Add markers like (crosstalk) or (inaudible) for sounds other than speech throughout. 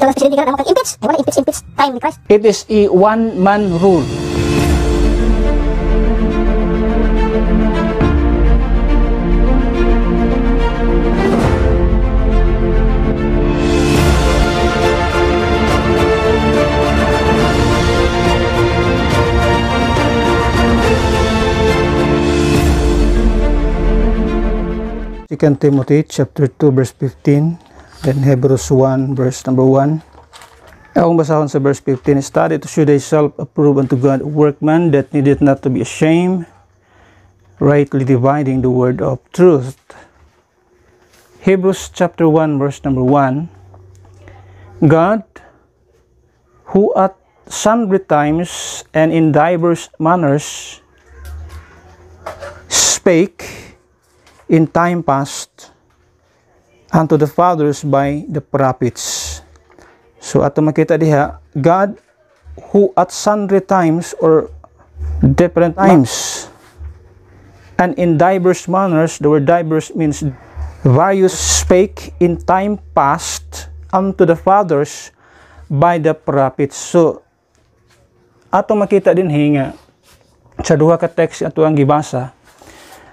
dalam presiden tinggal kamu impeach I want impeach impeach time request it is a one man rule Second Timothy chapter 2 verse 15 Then Hebrews 1 verse number 1. Akong basahon sa verse 15, Study to show thyself approved unto God, workman that needeth not to be ashamed, rightly dividing the word of truth. Hebrews chapter 1 verse number 1. God, who at sundry times and in diverse manners spake in time past unto the fathers by the prophets. So ato makita diha, God who at sundry times or different times and in diverse manners, the word diverse means various spake in time past unto the fathers by the prophets. So ato makita din hinga sa duha ka text ato ang gibasa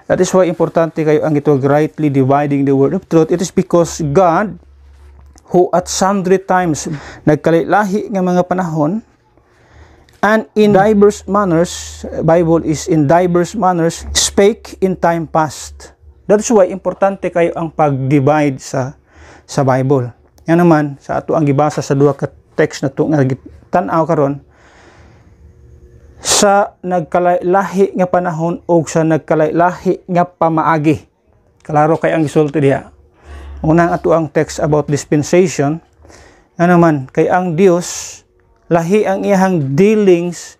That is why importante kayo ang ito rightly dividing the word of truth. It is because God who at sundry times nagkalilahi ng mga panahon and in diverse manners, Bible is in diverse manners, spake in time past. That is why importante kayo ang pag-divide sa sa Bible. Yan naman sa ato ang gibasa sa duha ka text na to nga tan-aw karon sa nagkalahi nga panahon o sa nagkalahi nga pamaagi. Klaro kay ang gisulti diha. Unang ato ang text about dispensation nga naman kay ang Dios lahi ang iyang dealings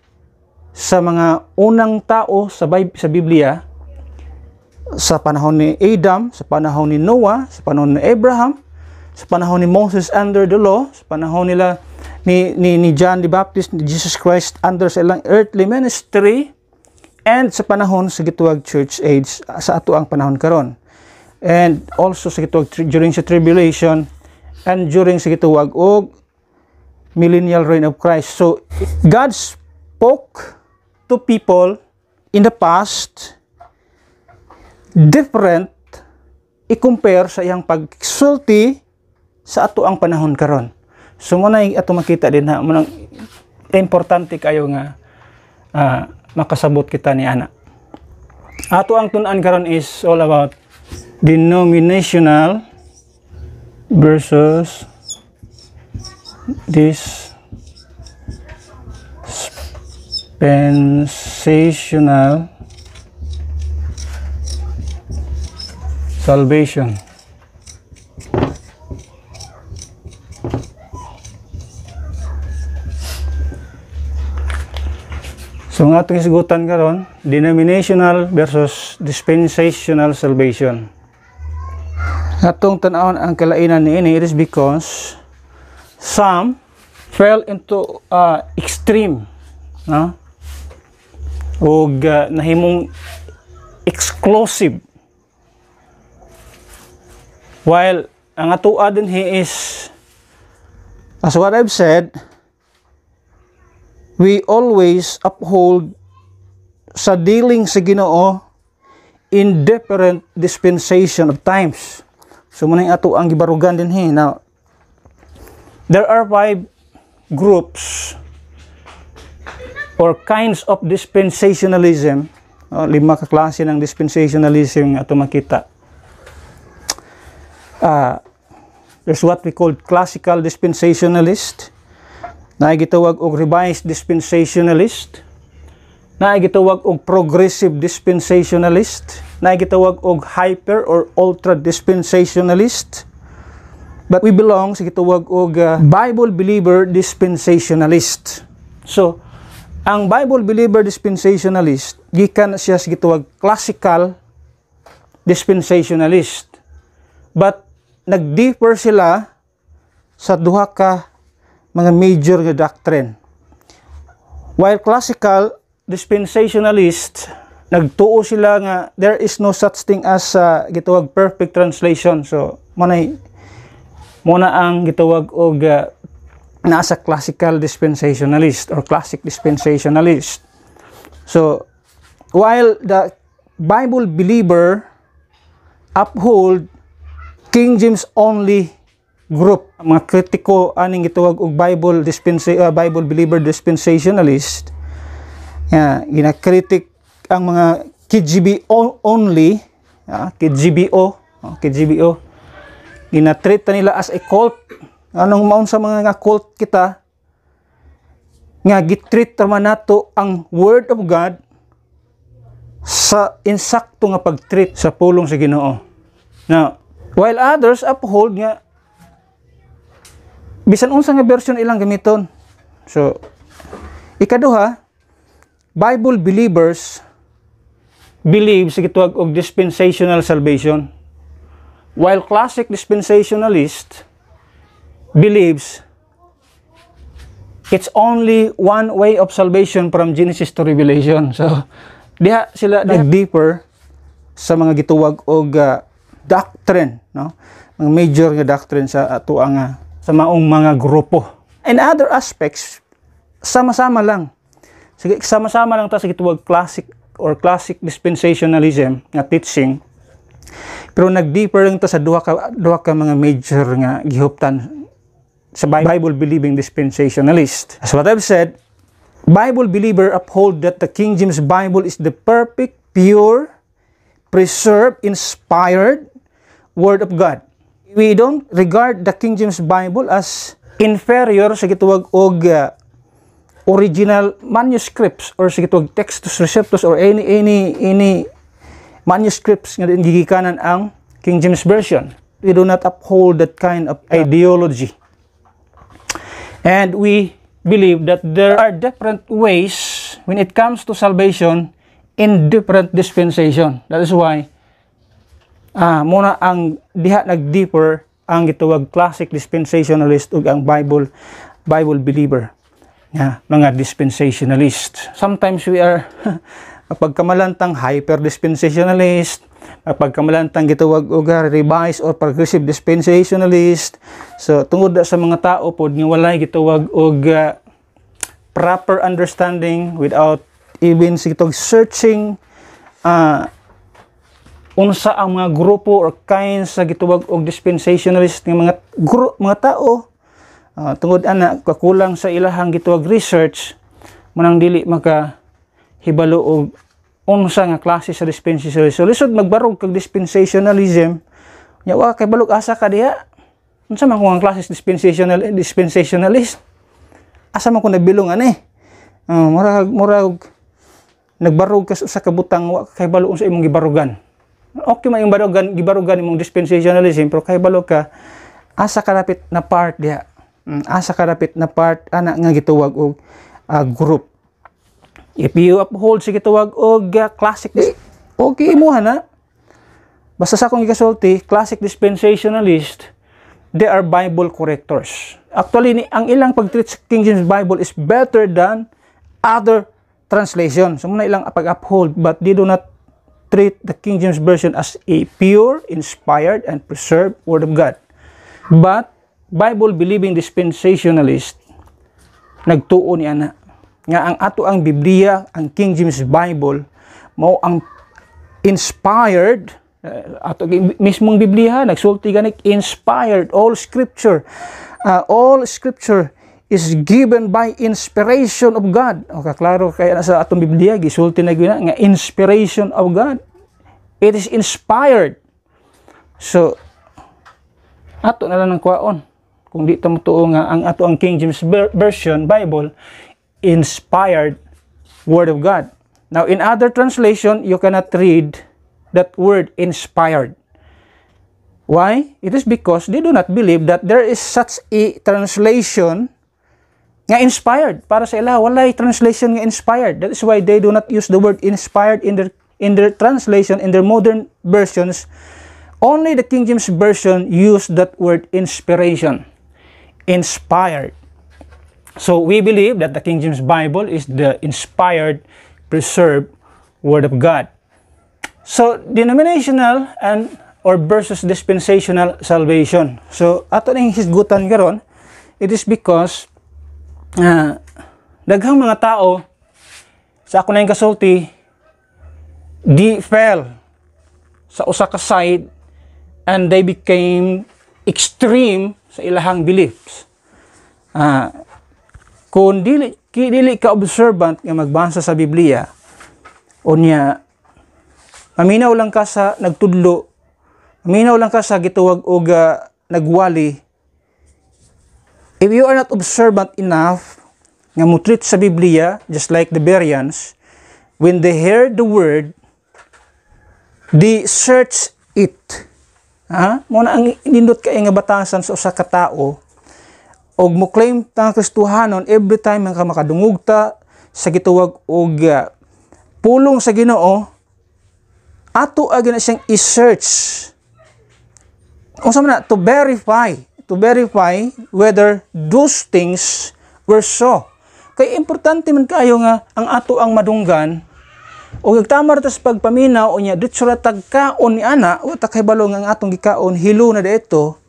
sa mga unang tao sa sa Biblia sa panahon ni Adam, sa panahon ni Noah, sa panahon ni Abraham, sa panahon ni Moses under the law, sa panahon nila ni, ni, ni John the Baptist, ni Jesus Christ under sa ilang earthly ministry and sa panahon sa gituwag church age sa ato ang panahon karon. And also sa gituwag during sa tribulation and during sa gituwag og millennial reign of Christ. So God spoke to people in the past different i-compare sa iyang pagsulti sa ato ang panahon karon. So mo ato makita din ha, mo importante kayo nga uh, makasabot kita ni ana. Ato ang tunan karon is all about denominational versus this dispensational salvation. So ang atong isgutan karon, denominational versus dispensational salvation. Atong tanawon ang kalainan niini it is because some fell into uh, extreme no? O uh, nahimong exclusive while ang atuad din he is as what I've said we always uphold sa dealing sa Ginoo in different dispensation of times. So muna ato ang gibarugan din he. Now, there are five groups or kinds of dispensationalism. Oh, lima ka klase ng dispensationalism nga ato makita. Uh, there's what we call classical dispensationalist naigitawag og revised dispensationalist naigitawag og progressive dispensationalist naigitawag og hyper or ultra dispensationalist but we belong sa gitawag og uh, Bible believer dispensationalist so ang Bible believer dispensationalist gikan siya sa gitawag classical dispensationalist but nagdiffer sila sa duha ka mga major nga doctrine. While classical dispensationalist nagtuo sila nga there is no such thing as uh, gitawag perfect translation. So manay muna ang gituwag og uh, nasa classical dispensationalist or classic dispensationalist. So while the Bible believer uphold King James only group mga kritiko aning gituwag og Bible dispensa uh, Bible believer dispensationalist nga ginakritik ang mga KGB only ya, KGBO uh, KGBO oh, ginatreat nila as a cult anong maun sa mga nga cult kita nga gitreat man nato ang word of God sa insakto nga pagtreat sa pulong sa Ginoo now while others uphold nga bisan unsa nga version ilang gamiton so ikaduha Bible believers believe sa gitawag og dispensational salvation while classic dispensationalist believes it's only one way of salvation from Genesis to Revelation so diha sila nag deeper sa mga gituwag og uh, doctrine no mga major nga doctrine sa ato uh, nga sa maong mga grupo. And other aspects, sama-sama lang. Sige, sama-sama lang ta sa gituwag classic or classic dispensationalism na teaching. Pero nag-deeper lang ta sa duha ka duha ka mga major nga gihuptan sa Bible believing dispensationalist. As what I've said, Bible believer uphold that the King James Bible is the perfect, pure, preserved, inspired Word of God we don't regard the King James Bible as inferior sa gituwag og uh, original manuscripts or sa gituwag textus receptus or any any any manuscripts nga gigikanan ang King James Version. We do not uphold that kind of ideology. And we believe that there are different ways when it comes to salvation in different dispensation. That is why ah, muna ang diha nag deeper ang gituwag classic dispensationalist ug ang Bible Bible believer nga mga dispensationalist. Sometimes we are (laughs) pagkamalantang hyper dispensationalist, pagkamalantang gituwag og revised or progressive dispensationalist. So tungod sa mga tao pod nga walay gituwag og uh, proper understanding without even sitog searching uh, unsa ang mga grupo or kinds sa gituwag og dispensationalist nga mga gru- mga tao uh, tungod ana kakulang sa ilahang gituwag research manang dili maka hibalo og unsa nga klase sa dispensationalism so, lisod magbarog kag dispensationalism nya wa kay balog asa ka diha unsa man kung ang klase dispensational dispensationalist asa man ko nabilong ani eh. uh, ah, mura murag nagbarog ka sa kabutang wa kay balo unsa imong gibarugan okay man yung barugan gibarugan imong dispensationalism pero kay balo ka asa karapit na part diha mm, asa karapit na part ana nga gituwag og uh, group if you uphold si gituwag og uh, classic dis- eh, okay mo na basta sa akong gigasulti classic dispensationalist they are bible correctors actually ni ang ilang pagtreat sa King James Bible is better than other translation so muna ilang pag-uphold but they do not treat the King James Version as a pure, inspired, and preserved Word of God. But, Bible-believing dispensationalist, nagtuo niya na, nga ang ato ang Biblia, ang King James Bible, mao ang inspired, uh, ato mismong Biblia, nagsulti ganik, inspired, all scripture, uh, all scripture is given by inspiration of God. O kaklaro, kaya nasa atong Biblia, gisulti na gina, nga inspiration of God. It is inspired. So, ato na lang ang kwaon. Kung di mo nga, ang ato ang King James Version, Bible, inspired Word of God. Now, in other translation, you cannot read that word inspired. Why? It is because they do not believe that there is such a translation nga inspired para sa ila walay translation nga inspired that is why they do not use the word inspired in their in their translation in their modern versions only the King James version use that word inspiration inspired so we believe that the King James Bible is the inspired preserved word of God so denominational and or versus dispensational salvation so ato ning hisgutan karon it is because uh, daghang mga tao sa ako na yung kasulti di fell sa usa ka side and they became extreme sa ilahang beliefs uh, kung dili, dili ka observant nga magbasa sa Biblia o aminaw lang ka sa nagtudlo aminaw lang ka sa gituwag og uh, nagwali If you are not observant enough nga mutrit sa Biblia, just like the Bereans, when they hear the word, they search it. Ha? Muna ang nindot kay nga batasan sa usa ka tao og mo claim ta Kristohanon every time nga makadungog ta sa gituwag og uh, pulong sa Ginoo ato agin siyang i-search unsa man na to verify to verify whether those things were so. Kay importante man kayo nga ang ato ang madunggan o nagtamar tas pagpaminaw o niya ditsura tagkaon ni ana o takaybalong ang atong gikaon hilo na dito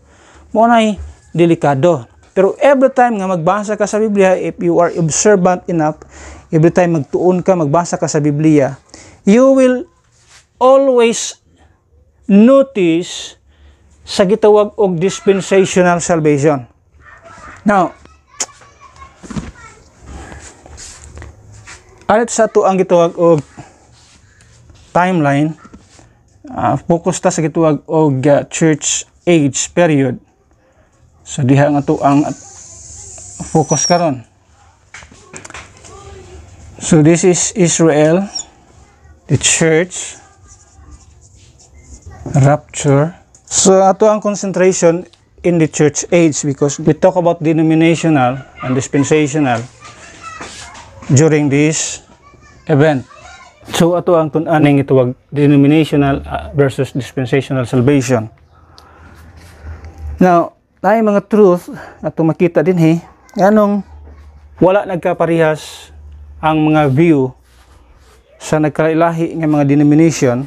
mo nay delikado. Pero every time nga magbasa ka sa Biblia, if you are observant enough, every time magtuon ka, magbasa ka sa Biblia, you will always notice sa gitawag og dispensational salvation. Now, alit sa to ang gitawag og timeline, uh, focus ta sa gitawag og uh, church age period. So diha nga to ang focus karon. So this is Israel, the church, rapture, So ato ang concentration in the church age because we talk about denominational and dispensational during this event. So ato ang tunaning ituwag denominational ah, versus dispensational salvation. Now, tayo mga truth na makita din he, anong wala nagkaparihas ang mga view sa nagkailahi ng mga denomination.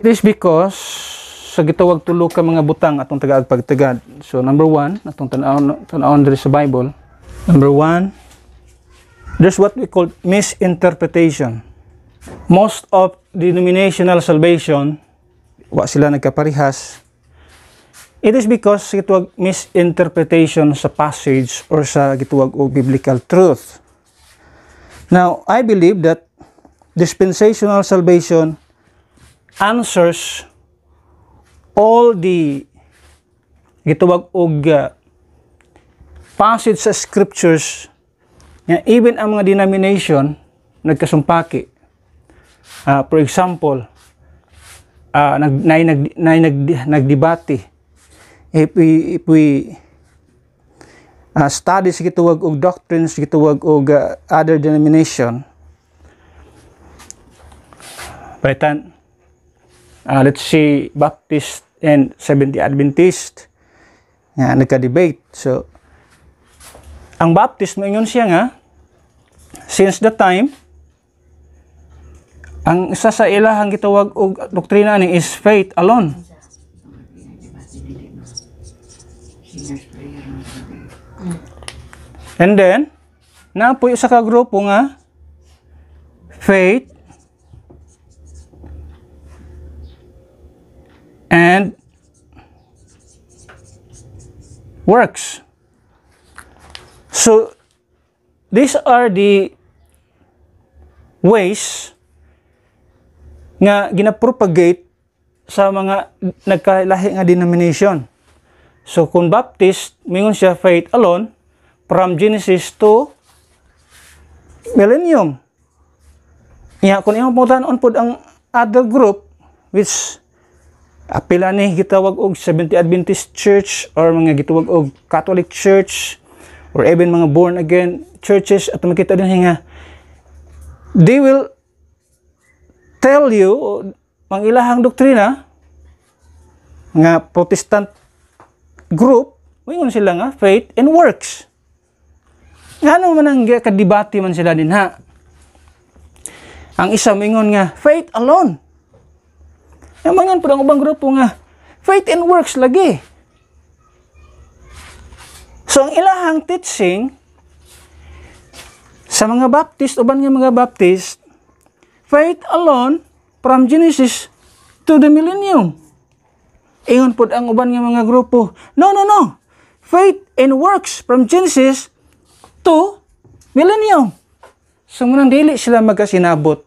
It is because sa gitawag tulo ka mga butang atong tagaag pagtagad. So number one, atong tan-aw tan sa Bible. Number one, there's what we call misinterpretation. Most of denominational salvation, wa sila nagkaparihas. It is because gituwag misinterpretation sa passage or sa gituwag og biblical truth. Now, I believe that dispensational salvation answers all the gitawag og uh, passage sa scriptures nga even ang mga denomination nagkasumpaki. Uh, for example, uh, nag nay nag nay nag debate If we if we uh, study sa gituwag og doctrines gituwag og uh, other denomination. Paitan uh, let's see, Baptist and 70 Adventist nga nagka-debate. So, ang Baptist, maingon siya nga, since the time, ang isa sa ilahang gitawag og doktrina ni is faith alone. And then, na napoy sa ka grupo nga faith and works. So these are the ways nga ginapropagate sa mga nagkalahi nga denomination. So kung Baptist, mingon siya faith alone from Genesis to millennium. Nga, kung iyong puntahan on po ang other group, which pila ni gitawag og 70 Adventist Church or mga gitawag og Catholic Church or even mga born again churches at makita din nga they will tell you ang ilahang doktrina nga Protestant group moingon sila nga faith and works ngano man ang kadibati man sila din ha ang isa moingon nga faith alone Namangan po ang ubang grupo nga. Faith and works lagi. So, ang ilahang teaching sa mga Baptist, uban nga mga Baptist, faith alone from Genesis to the millennium. Ingon po ang uban nga mga grupo. No, no, no. Faith and works from Genesis to millennium. So, munang dili sila magkasinabot.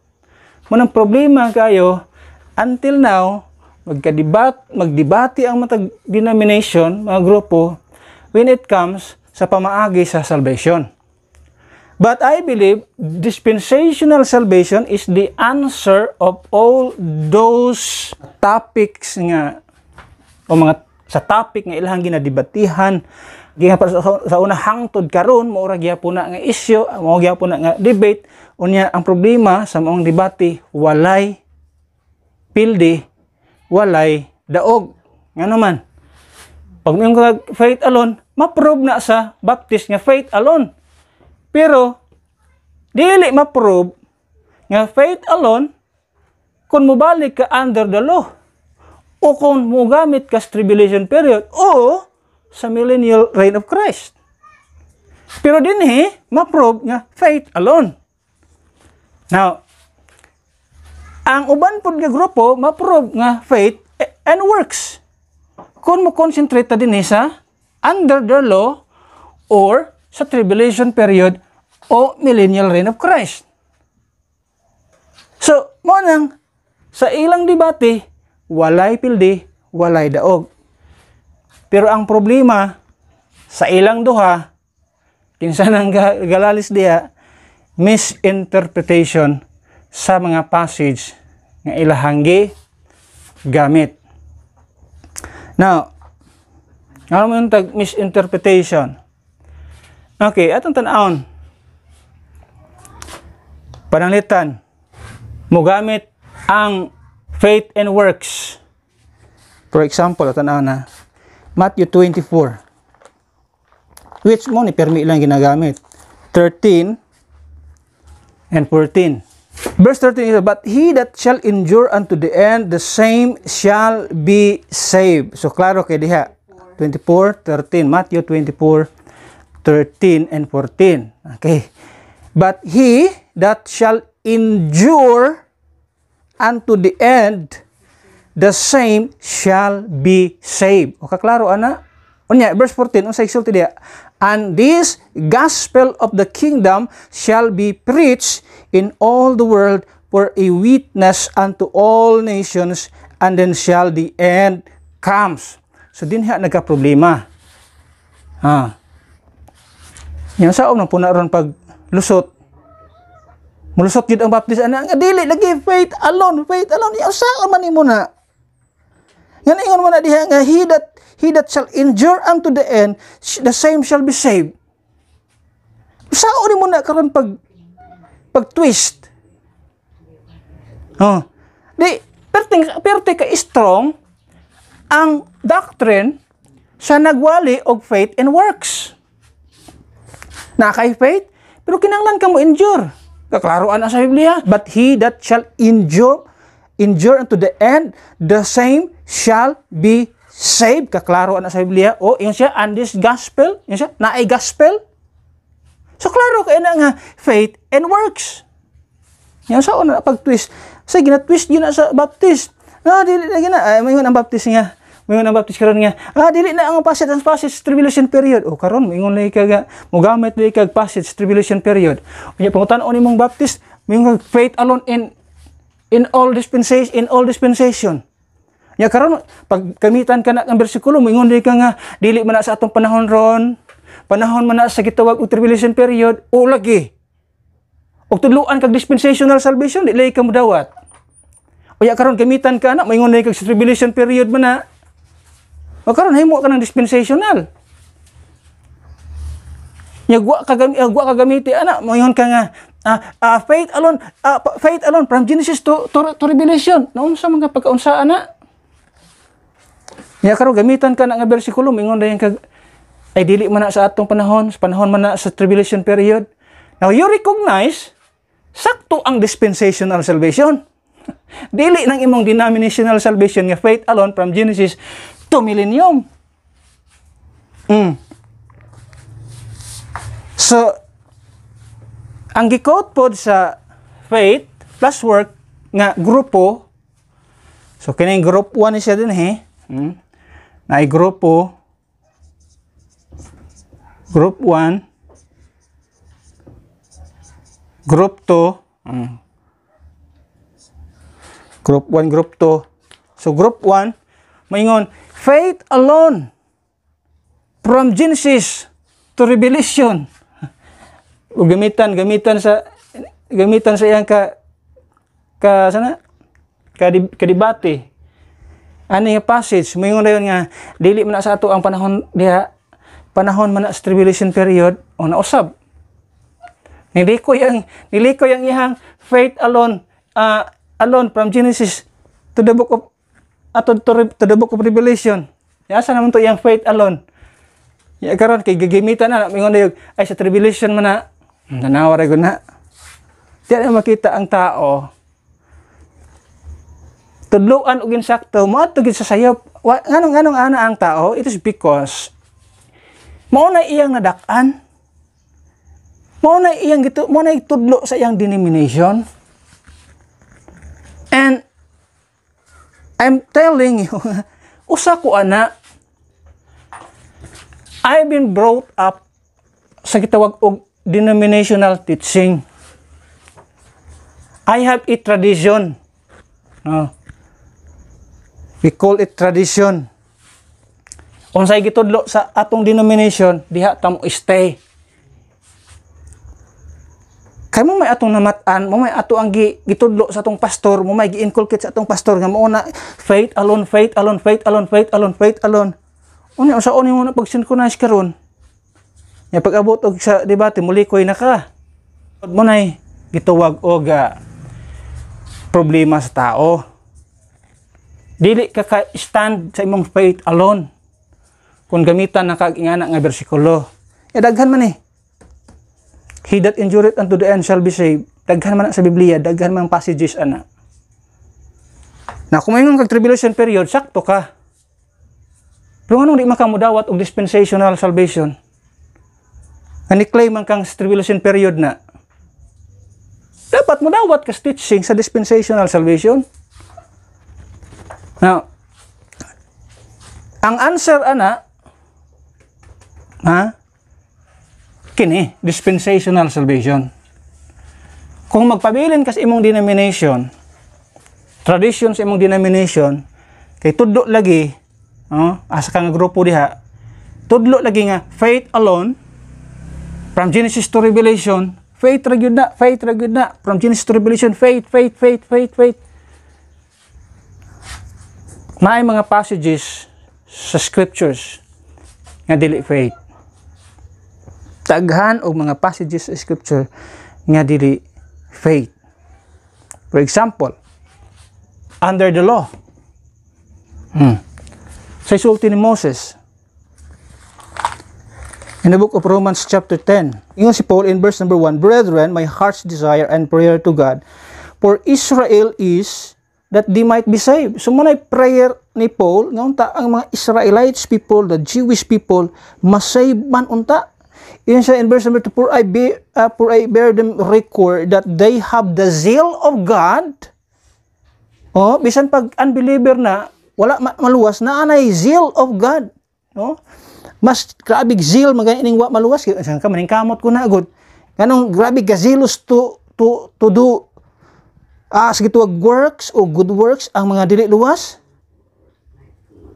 Munang problema kayo Until now, magkadibat, magdibati ang matag denomination, mga grupo, when it comes sa pamaagi sa salvation. But I believe dispensational salvation is the answer of all those topics nga o mga sa topic nga ilang ginadibatihan gihapon sa, una hangtod karon mo ra gyapon na nga isyu mao gyapon na nga debate unya ang problema sa maong debate walay pildi walay daog ngano man pag yung faith alone maprove na sa baptist nga faith alone pero dili maprove nga faith alone kung mubalik ka under the law o kung mugamit ka sa tribulation period o sa millennial reign of Christ. Pero din eh, ma-prove nga faith alone. Now, ang uban pod nga grupo ma-prove nga faith and works. Kung mo concentrate ta dinhi sa under the law or sa tribulation period o millennial reign of Christ. So, mo nang sa ilang debate, walay pildi, walay daog. Pero ang problema sa ilang duha, kinsa nang galalis diya, misinterpretation sa mga passage nga ilahanggi gamit. Now, alam ano mo yung tag misinterpretation. Okay, atong tanawon. Pananglitan, mugamit ang faith and works. For example, tanawon na, Matthew 24. Which mo ni permi lang ginagamit? 13 and 14. Verse 13 is, But he that shall endure unto the end, the same shall be saved. So, klaro kay diha. 24, 13. Matthew 24, 13 and 14. Okay. But he that shall endure unto the end, the same shall be saved. Okay, kaklaro, ana? Unya, verse 14, unsa isulti dia. And this gospel of the kingdom shall be preached in all the world for a witness unto all nations, and then shall the end comes. So dinha nagka-problema. Ha. Yang sa unang punaron pag lusot. Mulusot gid ang baptist ana nga dili lagi faith alone, faith alone. Yang sa man imo na. Nga ingon mo na diha nga he that He that shall endure unto the end, the same shall be saved. Sao ni mo na karon pag pag twist. Oh. Di perting perte ka strong ang doctrine sa nagwali og faith and works. Na kay faith, pero kinanglan ka mo endure. Kaklaroan sa Biblia. But he that shall endure, endure unto the end, the same shall be saved, kaklaro na sa Biblia, o yun siya, and this gospel, yun siya, na ay gospel. So klaro kayo na nga, faith and works. Yan so, una, pag-twist. Sa twist yun na sa baptist. Ah, dili na gina, ay, ah, mayon ang baptist nga. Mayon ang baptist karon nga. Ah, dili na ang passage ang passage tribulation period. O karon mayon na ikag mogamit na ikag passage tribulation period. yung pangutan-o nimong baptist, mayon faith alone in in all dispensation in all dispensation. Nya karon pagkamitan ka na ang bersikulo moingon ka nga dili man sa atong panahon ron, panahon man sa gitawag og tribulation period o lagi. Og tudluan kag dispensational salvation dili ka mudawat. Uya karon gamitan ka na moingon kag sa tribulation period man na. O karon himo ka ng dispensational. Nya gwa ka gam gwa ka gamiti ana moingon ka nga uh, uh, faith alone uh, faith alone from Genesis to to, to Revelation. Naunsa man ka pagkaunsa ana? Nya karon gamitan ka na nga bersikulo ingon dayon kag ay dili man na sa atong panahon, sa panahon man na sa tribulation period. Now you recognize sakto ang dispensational salvation. (laughs) dili nang imong denominational salvation nga faith alone from Genesis to millennium. Mm. So, ang gikot pod sa faith plus work nga grupo, so kining group 1 siya din he, mm na ay grupo group 1 group 2 group 1 hmm. group 2 so group 1 maingon faith alone from Genesis to Revelation (laughs) gamitan gamitan sa gamitan sa iyang ka ka sana ka, di, ka debate ano yung passage mayon dayon nga dili man sa ato ang panahon diha panahon man sa tribulation period o usab niliko yang niliko yang ihang faith alone uh, alone from Genesis to the book of ato to, to the book of Revelation asa naman to iyang faith alone ya karon kay gigimitan na mingon dayog ay sa tribulation man na nanawara ko na Diyan makita ang tao tudluan ugin sakto mo gid sa sayop nganong nganong ana ang tao it is because mao na iyang nadak-an mao na iyang gitu mao na tudlo sa iyang denomination and I'm telling you (laughs) usa ko ana I've been brought up sa gitawag og denominational teaching I have a tradition no We call it tradition. Unsay gitudlo sa atong denomination, diha ta mo stay. Kay mo may atong namatan, mo may ato ang gi, gitudlo sa atong pastor, mo may gi-inculcate sa atong pastor nga mo na faith alone, faith alone, faith alone, faith alone, faith alone. Unya usa unya mo na pag synchronize karon. Nya pag abot og sa debate muli koy na ka. Mo nay gituwag og uh, problema sa tao. Dili ka ka stand sa imong faith alone. Kung gamitan na kag-ingana nga bersikulo. E daghan man eh. He that endureth unto the end shall be saved. Daghan man sa Biblia, daghan man passages ana. Na kung may mga tribulation period, sakto ka. Pero anong di makamudawat og dispensational salvation? Nga claim ang kang tribulation period na. Dapat mudawat ka teaching sa dispensational salvation. Now, ang answer ana ha kini dispensational salvation. Kung magpabilin kas imong denomination, tradition sa imong denomination kay tudlo lagi no? asa kang grupo diha tudlo lagi nga faith alone from Genesis to Revelation faith regud na faith regud na from Genesis to Revelation faith faith faith faith faith Maay mga passages sa scriptures nga dili faith. Taghan og mga passages sa scripture nga dili faith. For example, under the law. Hmm. Sa isulti ni Moses, in the book of Romans chapter 10, ingon si Paul in verse number 1, Brethren, my heart's desire and prayer to God, for Israel is that they might be saved. So manay prayer ni Paul nga unta ang mga Israelites people, the Jewish people masave man unta. Yun sa in verse number 2, for I, be, uh, for I bear them record that they have the zeal of God. Oh, bisan pag unbeliever na, wala ma maluwas na anay zeal of God. No? Mas grabe zeal mga ining wa maluwas kay saan ka maning kamot ko na agud. Ganong grabe gazelos to to to do uh, ah, sa gituwag works o good works ang mga dili luwas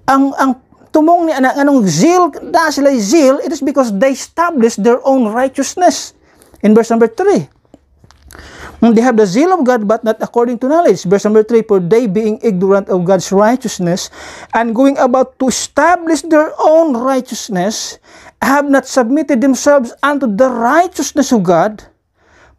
ang ang tumong ni anak anong zeal da sila zeal it is because they establish their own righteousness in verse number 3 hmm, they have the zeal of God but not according to knowledge verse number 3 for they being ignorant of God's righteousness and going about to establish their own righteousness have not submitted themselves unto the righteousness of God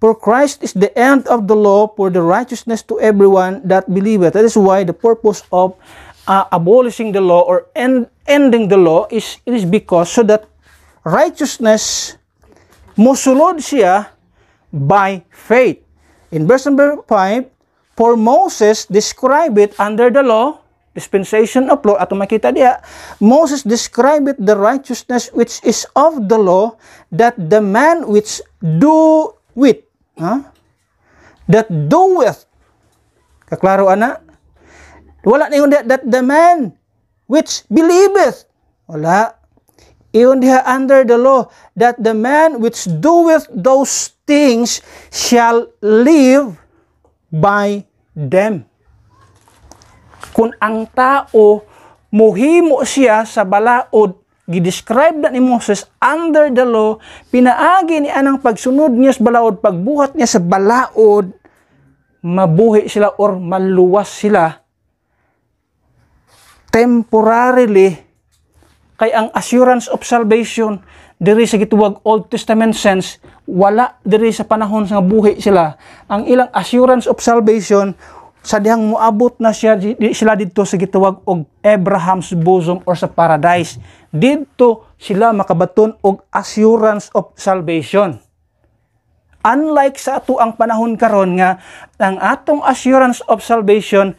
For Christ is the end of the law for the righteousness to everyone that believeth. That is why the purpose of uh, abolishing the law or end, ending the law is it is because so that righteousness musulod siya by faith. In verse number 5, for Moses describe it under the law, dispensation of law, ato makita diha, Moses describe it the righteousness which is of the law that the man which do with ha? that doeth kaklaro ana wala na yung that, that the man which believeth wala iyon diha under the law that the man which doeth those things shall live by them kung ang tao muhimo siya sa balaod gidescribe na ni Moses under the law, pinaagi ni anang pagsunod niya sa balaod, pagbuhat niya sa balaod, mabuhi sila or maluwas sila temporarily kay ang assurance of salvation diri sa gituwag Old Testament sense wala diri sa panahon sa buhi sila ang ilang assurance of salvation sa dihang muabot na siya, sila dito sa gituwag og Abraham's bosom or sa paradise didto sila makabaton og assurance of salvation. Unlike sa ato ang panahon karon nga ang atong assurance of salvation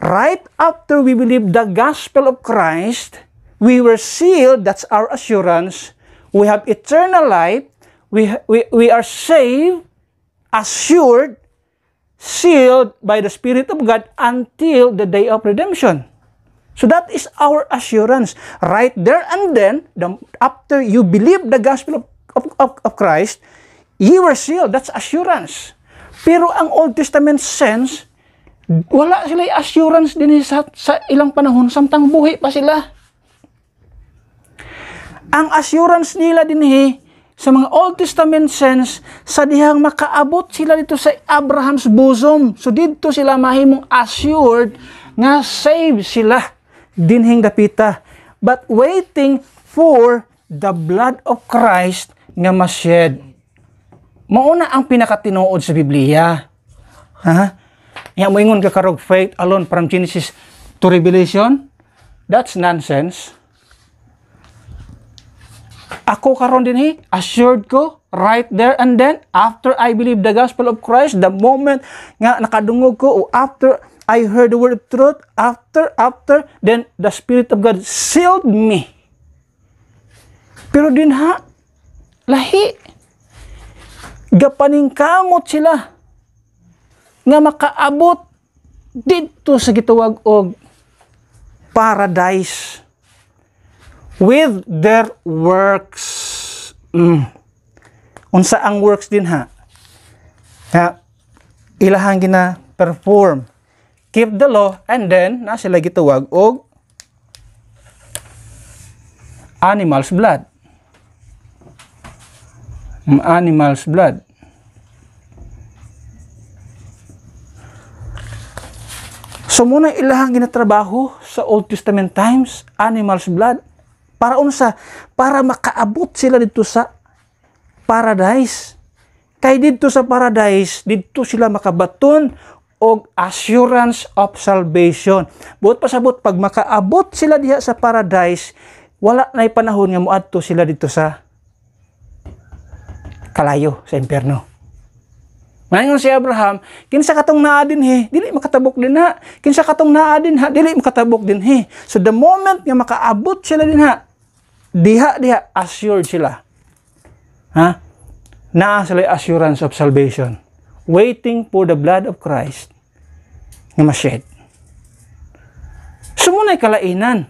right after we believe the gospel of Christ, we were sealed, that's our assurance, we have eternal life, we, we, we are saved, assured, sealed by the Spirit of God until the day of redemption. So that is our assurance. Right there and then, the, after you believe the gospel of, of, of Christ, you were sealed. That's assurance. Pero ang Old Testament sense, wala sila assurance din sa, sa ilang panahon samtang buhi pa sila. Ang assurance nila din dinhi sa mga Old Testament sense sa dihang makaabot sila dito sa Abraham's bosom. So dito sila mahimong assured nga saved sila dinhing dapita, but waiting for the blood of Christ nga mashed. Mauna ang pinakatinood sa Biblia. Ha? Nga mo ingon ka karog faith alone from Genesis to Revelation? That's nonsense. Ako karon din he, assured ko, right there and then, after I believe the gospel of Christ, the moment nga nakadungog ko, o after I heard the word of truth after, after, then the Spirit of God sealed me. Pero din ha, lahi. Gapaning kamot sila nga makaabot dito sa gitawag og paradise with their works. Mm. Unsa ang works din ha? Ha, ilahang gina perform keep the law and then na sila gituwag og animal's blood animal's blood So muna ilahang ginatrabaho sa Old Testament times, animal's blood, para unsa? Para makaabot sila dito sa paradise. Kay dito sa paradise, dito sila makabaton og assurance of salvation. Buot pasabot pag makaabot sila diha sa paradise, wala nay panahon nga moadto sila dito sa kalayo sa impyerno. Ngayon si Abraham, kinsa katong naa din he, dili makatabok din ha. Kinsa katong naa din ha, dili makatabok din he. So the moment nga makaabot sila din ha, diha diha assured sila. Ha? Naa sila assurance of salvation. Waiting for the blood of Christ nga masyad. So muna'y kalainan.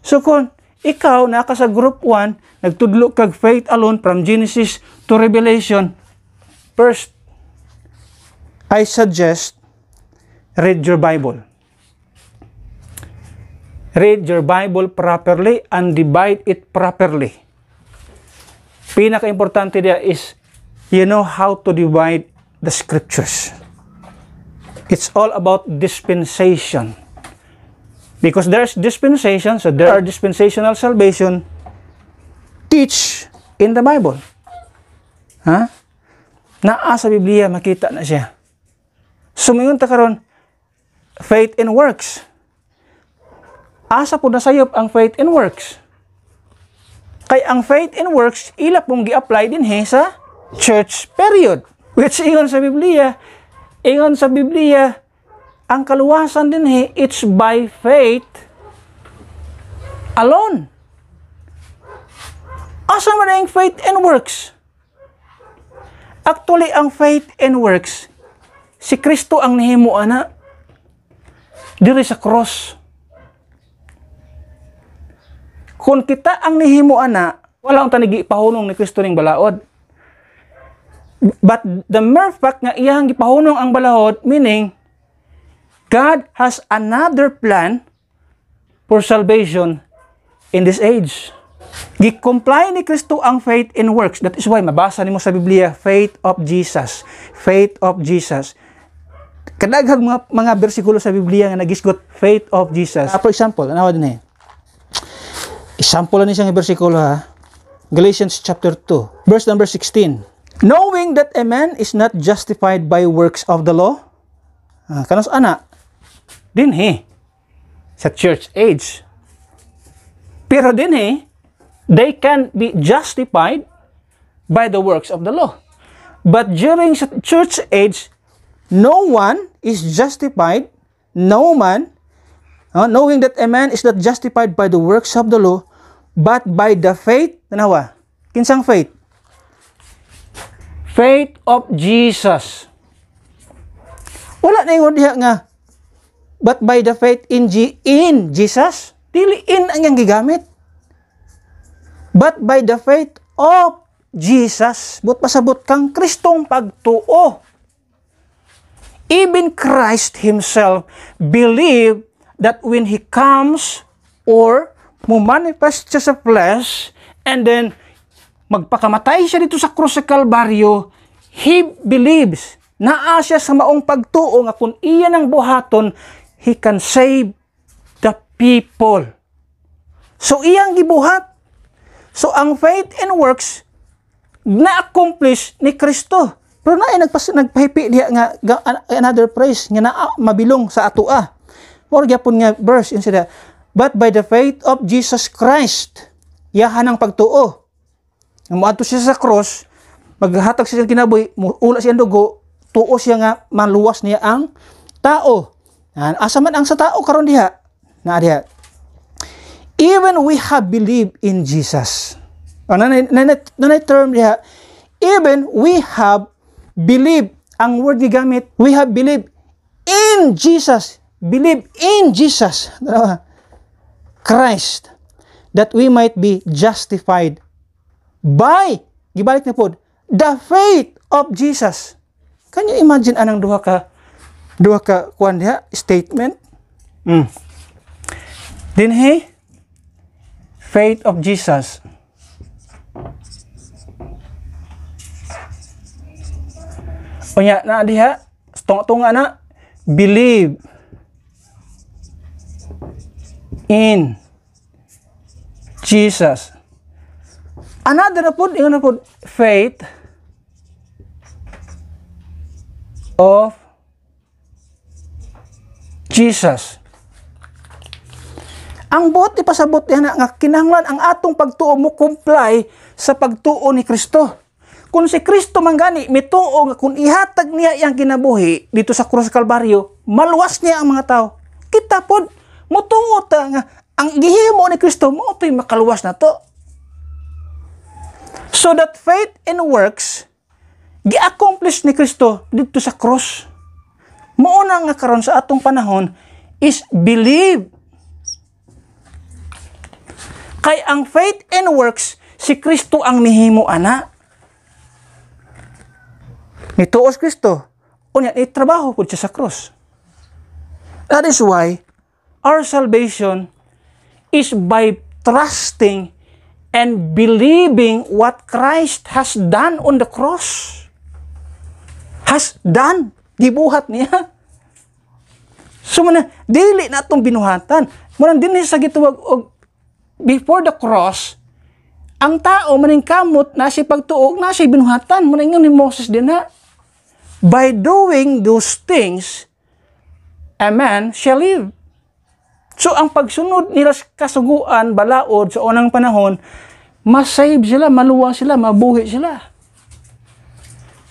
So kung ikaw naka sa group 1, nagtudlo kag faith alone from Genesis to Revelation, first, I suggest read your Bible. Read your Bible properly and divide it properly. Pinaka-importante dia is you know how to divide the scriptures. It's all about dispensation. Because there's dispensation, so there are dispensational salvation teach in the Bible. Ha? Huh? Naa sa Biblia, makita na siya. Sumingon ta karon faith and works. Asa po na nasayop ang faith and works. Kay ang faith and works, ila pong gi-apply din he sa church period. Which ingon sa Biblia, Ingon sa Biblia, ang kaluwasan din he, it's by faith alone. Asa man ang faith and works? Actually, ang faith and works, si Kristo ang nihimo ana diri sa cross. Kung kita ang nihimo ana, wala ang tanigi pahunong ni Kristo ning balaod. But the mere fact nga iyang gipahunong ang balahod, meaning, God has another plan for salvation in this age. Gi-comply ni Kristo ang faith in works. That is why, mabasa ni mo sa Biblia, faith of Jesus. Faith of Jesus. Kadaghang mga, mga bersikulo sa Biblia nga nagisgot, faith of Jesus. Uh, for example, ano din eh? Example na niya bersikulo ha. Galatians chapter 2, verse number 16. Knowing that a man is not justified by works of the law, uh, kanos ana, dinhi, sa church age. Pero din dinhi, they can be justified by the works of the law. But during church age, no one is justified, no man, uh, knowing that a man is not justified by the works of the law, but by the faith, tanawa, kinsang faith, Faith of Jesus. Wala na yung diha nga. But by the faith in, G in Jesus, dili in ang yung gigamit. But by the faith of Jesus, but pasabot kang Kristong pagtuo. Even Christ himself believed that when he comes or mumanifest siya sa flesh and then magpakamatay siya dito sa cross sa Kalbaryo, he believes na siya sa maong pagtuo nga kung iyan ang buhaton, he can save the people. So iyang gibuhat. So ang faith and works na-accomplish ni Kristo. Pero na ay nagpas, nagpahipi diha nga, another phrase nga na mabilong sa atua. Ah. Or gyapon nga verse yun sila. But by the faith of Jesus Christ, yahan ang pagtuo Muadto siya sa cross, maghatag siya ng kinaboy, ula siya dugo, tuo siya nga maluwas niya ang tao. Asa man ang sa tao karon diha? Na diha. Even we have believed in Jesus. Ano na na term diha? Even we have believed ang word gamit, we have believed in Jesus. Believe in Jesus. Ano Christ that we might be justified by, gibalik na pod, the faith of Jesus. Can you imagine anang duha ka duha ka kuan diha statement? Mm. Din he faith of Jesus. Unya na diha tunga-tunga na believe in Jesus Another na po, ingon na po, faith of Jesus. Ang buot ipasabot niya na nga kinahanglan ang atong pagtuo mo comply sa pagtuo ni Kristo. Kung si Kristo man gani mituo nga kung ihatag niya iyang kinabuhi dito sa krus Kalbaryo, maluwas niya ang mga tao. Kita pod mutuo ta nga ang gihimo ni Kristo mo to'y makaluwas na to. So that faith and works gi-accomplish ni Kristo dito sa cross. Mao nga karon sa atong panahon is believe. Kay ang faith and works si Kristo ang nihimo ana. Nituos Kristo unya ni trabaho pud siya sa cross. That is why our salvation is by trusting and believing what Christ has done on the cross. Has done. Dibuhat niya. (laughs) So muna, dili na itong binuhatan. Muna din sa gituwag, og, before the cross, ang tao maning kamot na si pagtuog na si binuhatan. Muna ingon ni Moses din na. By doing those things, a man shall live. So ang pagsunod nila sa kasuguan, balaod sa unang panahon, masave sila, maluwa sila, mabuhi sila.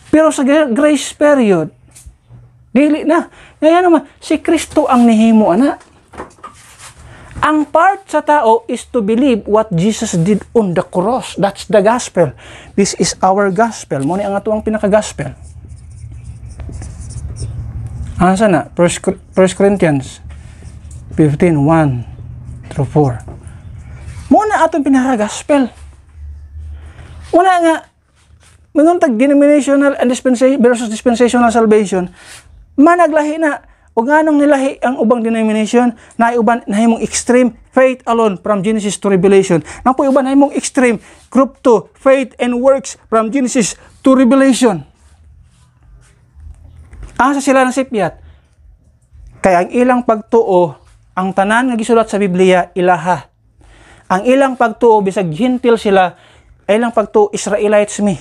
Pero sa grace period, dili na. Ngayon naman, si Kristo ang nihimo, ana. Ang part sa tao is to believe what Jesus did on the cross. That's the gospel. This is our gospel. Muna ang atuang pinaka-gospel. Asa na? 1 Corinthians 15, 1 through 4. Muna atong pinara-gospel. Una nga, tag denominational and dispensational versus dispensational salvation, managlahi na o nganong nilahi ang ubang denomination na iuban na himong extreme faith alone from Genesis to Revelation. Nang po uban na himong extreme group 2 faith and works from Genesis to Revelation. Asa sila ng sipyat? Kaya ang ilang pagtuo ang tanan nga gisulat sa Biblia ilaha. Ang ilang pagtuo bisag gentil sila, ay ilang pagtuo Israelites mi.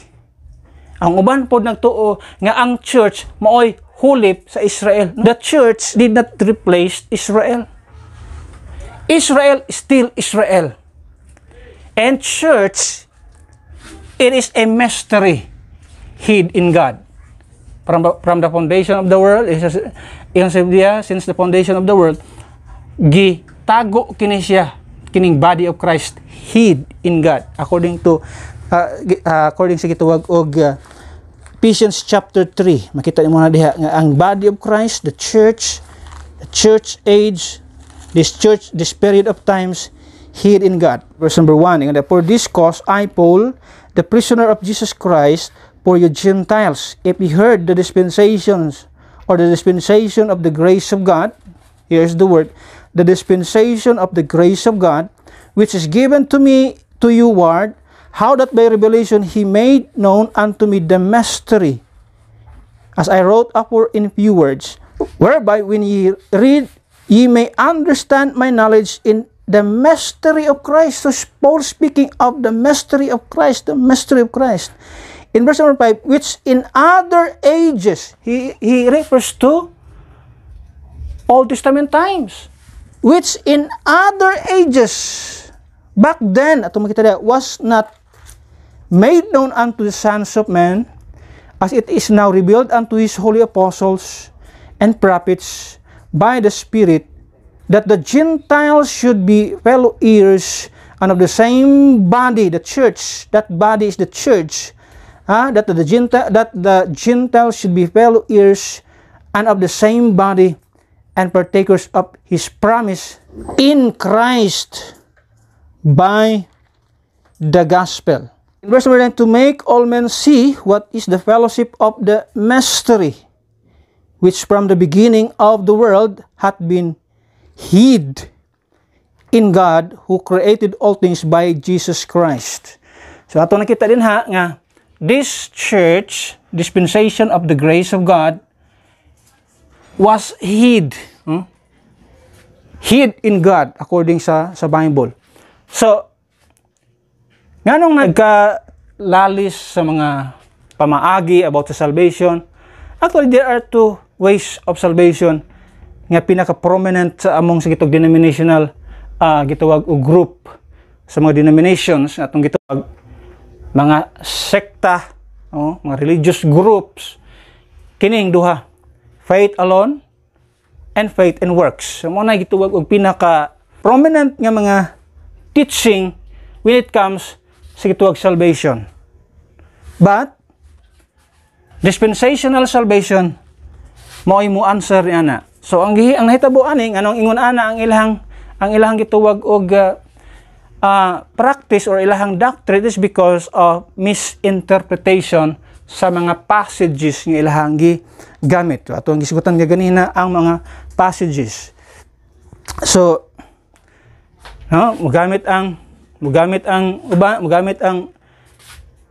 Ang uban pod nagtuo nga ang church maoy hulip sa Israel. The church did not replace Israel. Israel still Israel. And church, it is a mystery hid in God. From, from the foundation of the world, it is, since the foundation of the world, gitago kini siya kining body of Christ hid in God according to uh, uh, according sa gituwag og uh, Ephesians chapter 3 makita nimo na diha nga ang body of Christ the church the church age this church this period of times hid in God verse number 1 and for this cause I Paul the prisoner of Jesus Christ for you Gentiles if you heard the dispensations or the dispensation of the grace of God here's the word the dispensation of the grace of God, which is given to me to you ward, how that by revelation he made known unto me the mystery, as I wrote upward in few words, whereby when ye read, ye may understand my knowledge in the mystery of Christ. So Paul speaking of the mystery of Christ, the mystery of Christ. In verse number 5, which in other ages, he, he refers to Old Testament times which in other ages back then at makita dia was not made known unto the sons of men as it is now revealed unto his holy apostles and prophets by the spirit that the gentiles should be fellow heirs and of the same body the church that body is the church uh, that the Gentile, that the Gentiles should be fellow heirs and of the same body and partakers of his promise in Christ by the gospel. In verse ten: to make all men see what is the fellowship of the mystery, which from the beginning of the world hath been hid in God who created all things by Jesus Christ. So ato nakita din ha nga this church dispensation of the grace of God was hid. Hmm? Hid in God according sa sa Bible. So nganong nagkalalis sa mga pamaagi about the salvation? Actually there are two ways of salvation nga pinaka-prominent sa among sa gitong denominational uh, gitawag o group sa mga denominations atong gitawag mga sekta oh, mga religious groups kining duha faith alone, and faith and works. So, mo na gituwag og pinaka prominent nga mga teaching when it comes sa gituwag salvation. But, dispensational salvation, mo'y mo answer ni ana. So, ang, gihi, ang nahitabo aning, anong ingon ana ang ilang ang ilang gituwag og uh, uh practice or ilang doctrine is because of misinterpretation sa mga passages nga ilahang gamit. Ato ang gisugutan nga ganina ang mga passages. So no, magamit ang magamit ang uba, magamit ang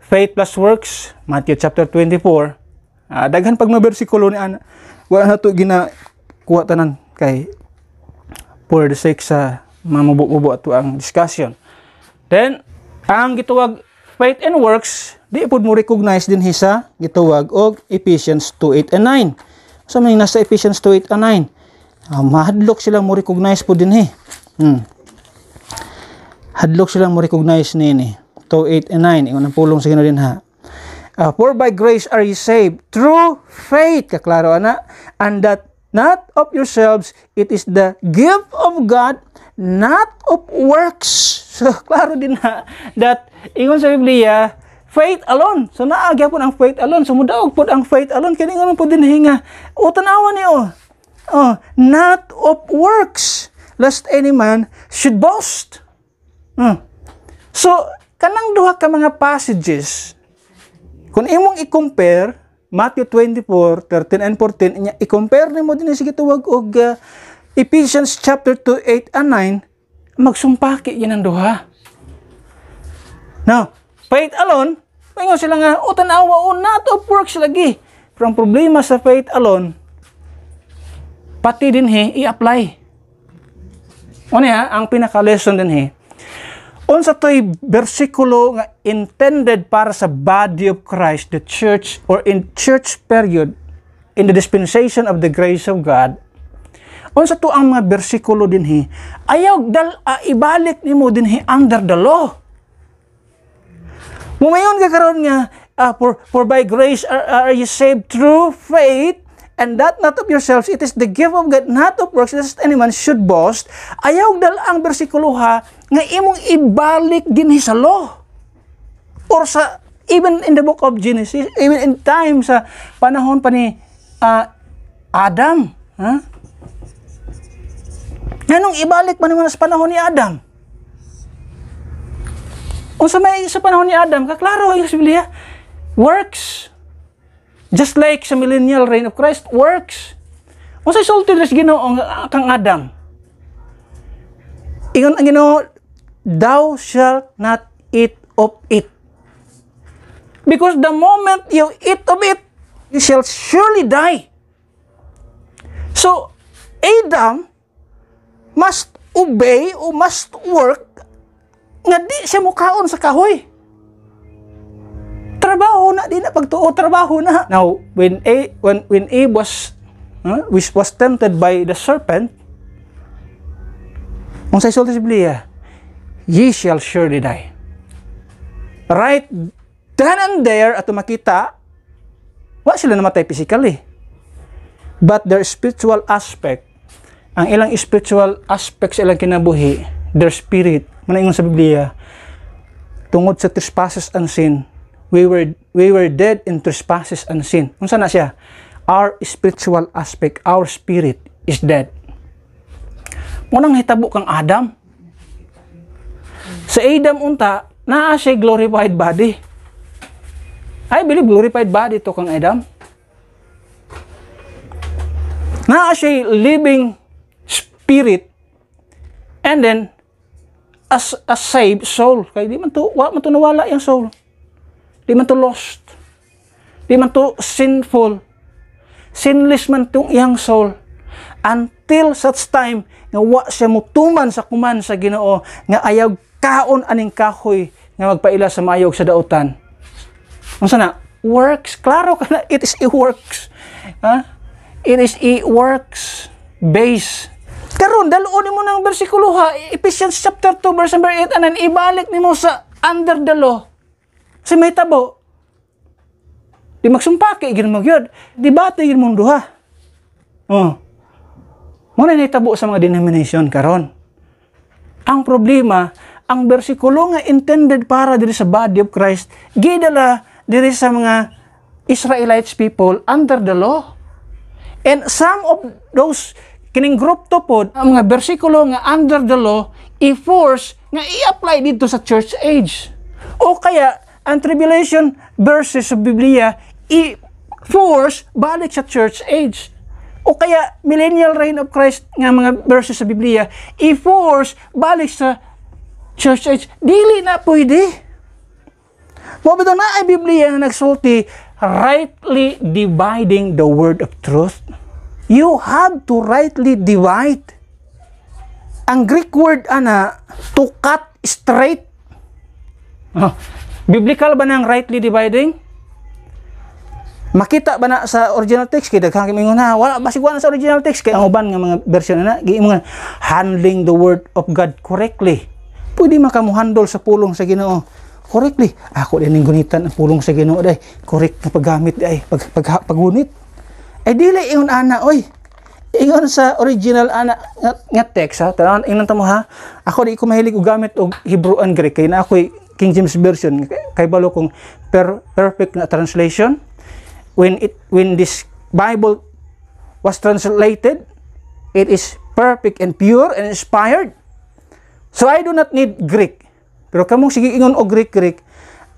faith plus works Matthew chapter 24. Uh, ah, daghan pag bersikulo ni ana wala na to gina kuha tanan kay for the sake sa mamubo-mubo ato ang discussion. Then ang gituwag faith and works Di po mo recognize din hisa gituwag og Ephesians 2:8 and 9. Sa so, may nasa Ephesians 2:8 and 9. Uh, ah, mahadlok sila mo recognize po din he. Hmm. Hadlok sila mo recognize ni. 2:8 and 9. Ingon ang pulong sa din ha. Uh, For by grace are ye saved through faith. Kaklaro ana. And that not of yourselves, it is the gift of God, not of works. (laughs) So, klaro din ha, that, ingon sa Biblia, faith alone. So naagya po ang faith alone. Sumudaog po ang faith alone. Kini nga po din hinga. O tanawa niyo. Oh, not of works, lest any man should boast. Hmm. So, kanang duha ka mga passages, kung imong i-compare, Matthew 24, 13 and 14, inya, i-compare ni mo din sige tuwag og uh, Ephesians chapter 2, 8 and 9, magsumpaki yan ang duha. Now, faith alone, ngayon sila nga, o tanawa, o not of works lagi. Pero ang problema sa faith alone, pati din he, i-apply. O niya, ang pinaka-lesson din he, Unsa toy bersikulo nga intended para sa body of Christ, the church, or in church period, in the dispensation of the grace of God, unsa to ang mga din dinhi ayaw dal uh, ibalik din dinhi under the law Mumayon ka karon nga uh, for, for by grace are, are you saved through faith and that not of yourselves it is the gift of God not of works lest any man should boast ayaw dal ang bersikulo ha nga imong ibalik din sa law or sa even in the book of Genesis even in time sa panahon pa ni uh, Adam ha huh? Nganong ibalik man naman sa panahon ni Adam o Unsa may sa panahon ni Adam, kaklaro ang sa Biblia. Works. Just like sa millennial reign of Christ, works. O Unsa sulti res Ginoo kang Adam? Ingon ang Ginoo, thou shalt not eat of it. Because the moment you eat of it, you shall surely die. So, Adam must obey or must work nga di siya mukaon sa kahoy. Trabaho na di na pagtuo trabaho na. Now when A when when A was huh, which was tempted by the serpent Kung sa isulti si Biblia, ye shall surely die. Right then and there at makita, wa sila namatay physically. But their spiritual aspect, ang ilang spiritual aspects ilang kinabuhi, their spirit manaingon sa Biblia tungod sa trespasses and sin we were we were dead in trespasses and sin unsa na siya our spiritual aspect our spirit is dead mo nang hitabo kang Adam sa Adam unta naa siya glorified body I believe glorified body to kang Adam naa siya living spirit and then as a saved soul. Kay di man to, wa man to nawala yung soul. Di man to lost. Di man to sinful. Sinless man tong iyang soul. Until such time nga wa siya mutuman sa kuman sa Ginoo nga ayaw kaon aning kahoy nga magpaila sa mayog sa dautan. Unsa na? Works. Klaro ka na. It is a works. Ha? Huh? It is a works based Karon daloon nimo nang bersikulo ha, Ephesians chapter 2 verse number 8 anan ibalik nimo sa under the law. Sa may tabo. Di magsumpake gid mo gyud. Di bata gyud mong duha. Oh. Mo na ni tabo sa mga denomination karon. Ang problema, ang bersikulo nga intended para diri sa body of Christ gidala diri sa mga Israelites people under the law. And some of those kining group to pod ang mga bersikulo nga under the law i-force nga i-apply dito sa church age. O kaya ang tribulation verses sa Biblia i-force balik sa church age. O kaya millennial reign of Christ nga mga verses sa Biblia i-force balik sa church age. Dili na pwede. Mabito na ay Biblia na nagsulti rightly dividing the word of truth you have to rightly divide. Ang Greek word ana, to cut straight. Oh, biblical ba ng rightly dividing? Makita ba na sa original text kay daghang kami na wala basig wala sa original text kay ang uban nga mga version na giimo handling the word of God correctly. Pwede makamu handle sa pulong sa Ginoo correctly. Ako din ning gunitan ang pulong sa Ginoo day correct na paggamit ay pag, pag, pag pagunit. Ay eh, dili ingon ana oy. Ingon sa original ana nga, nga text ha. Tanan ingon ta mo ha. Ako di ko mahilig og gamit og Hebrew and Greek kay na ako King James version kay balo kong per perfect na translation. When it when this Bible was translated, it is perfect and pure and inspired. So I do not need Greek. Pero kamong sige ingon og Greek Greek,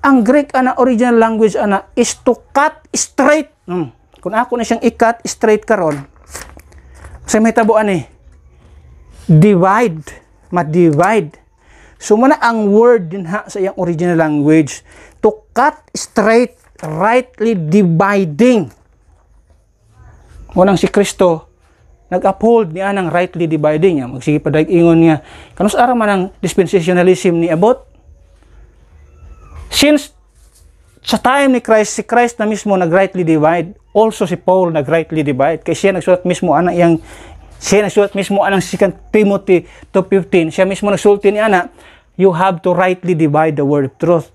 ang Greek ana original language ana is to cut straight. Hmm. Kung ako na siyang ikat, straight karon. Sa may tabuan eh. Divide. Ma-divide. So muna ang word din ha sa iyang original language. To cut straight, rightly dividing. Munang si Kristo, nag-uphold niya ng rightly dividing. Niya. Magsige pa ingon niya. Kanus ara man ang dispensationalism ni Abot? Since sa time ni Christ, si Christ na mismo nag-rightly divide. Also si Paul nag-rightly divide. Kaya siya nagsulat mismo anang iyang siya nagsulat mismo anang 2 Timothy 2.15. Siya mismo nagsulti ni ana, you have to rightly divide the word of truth.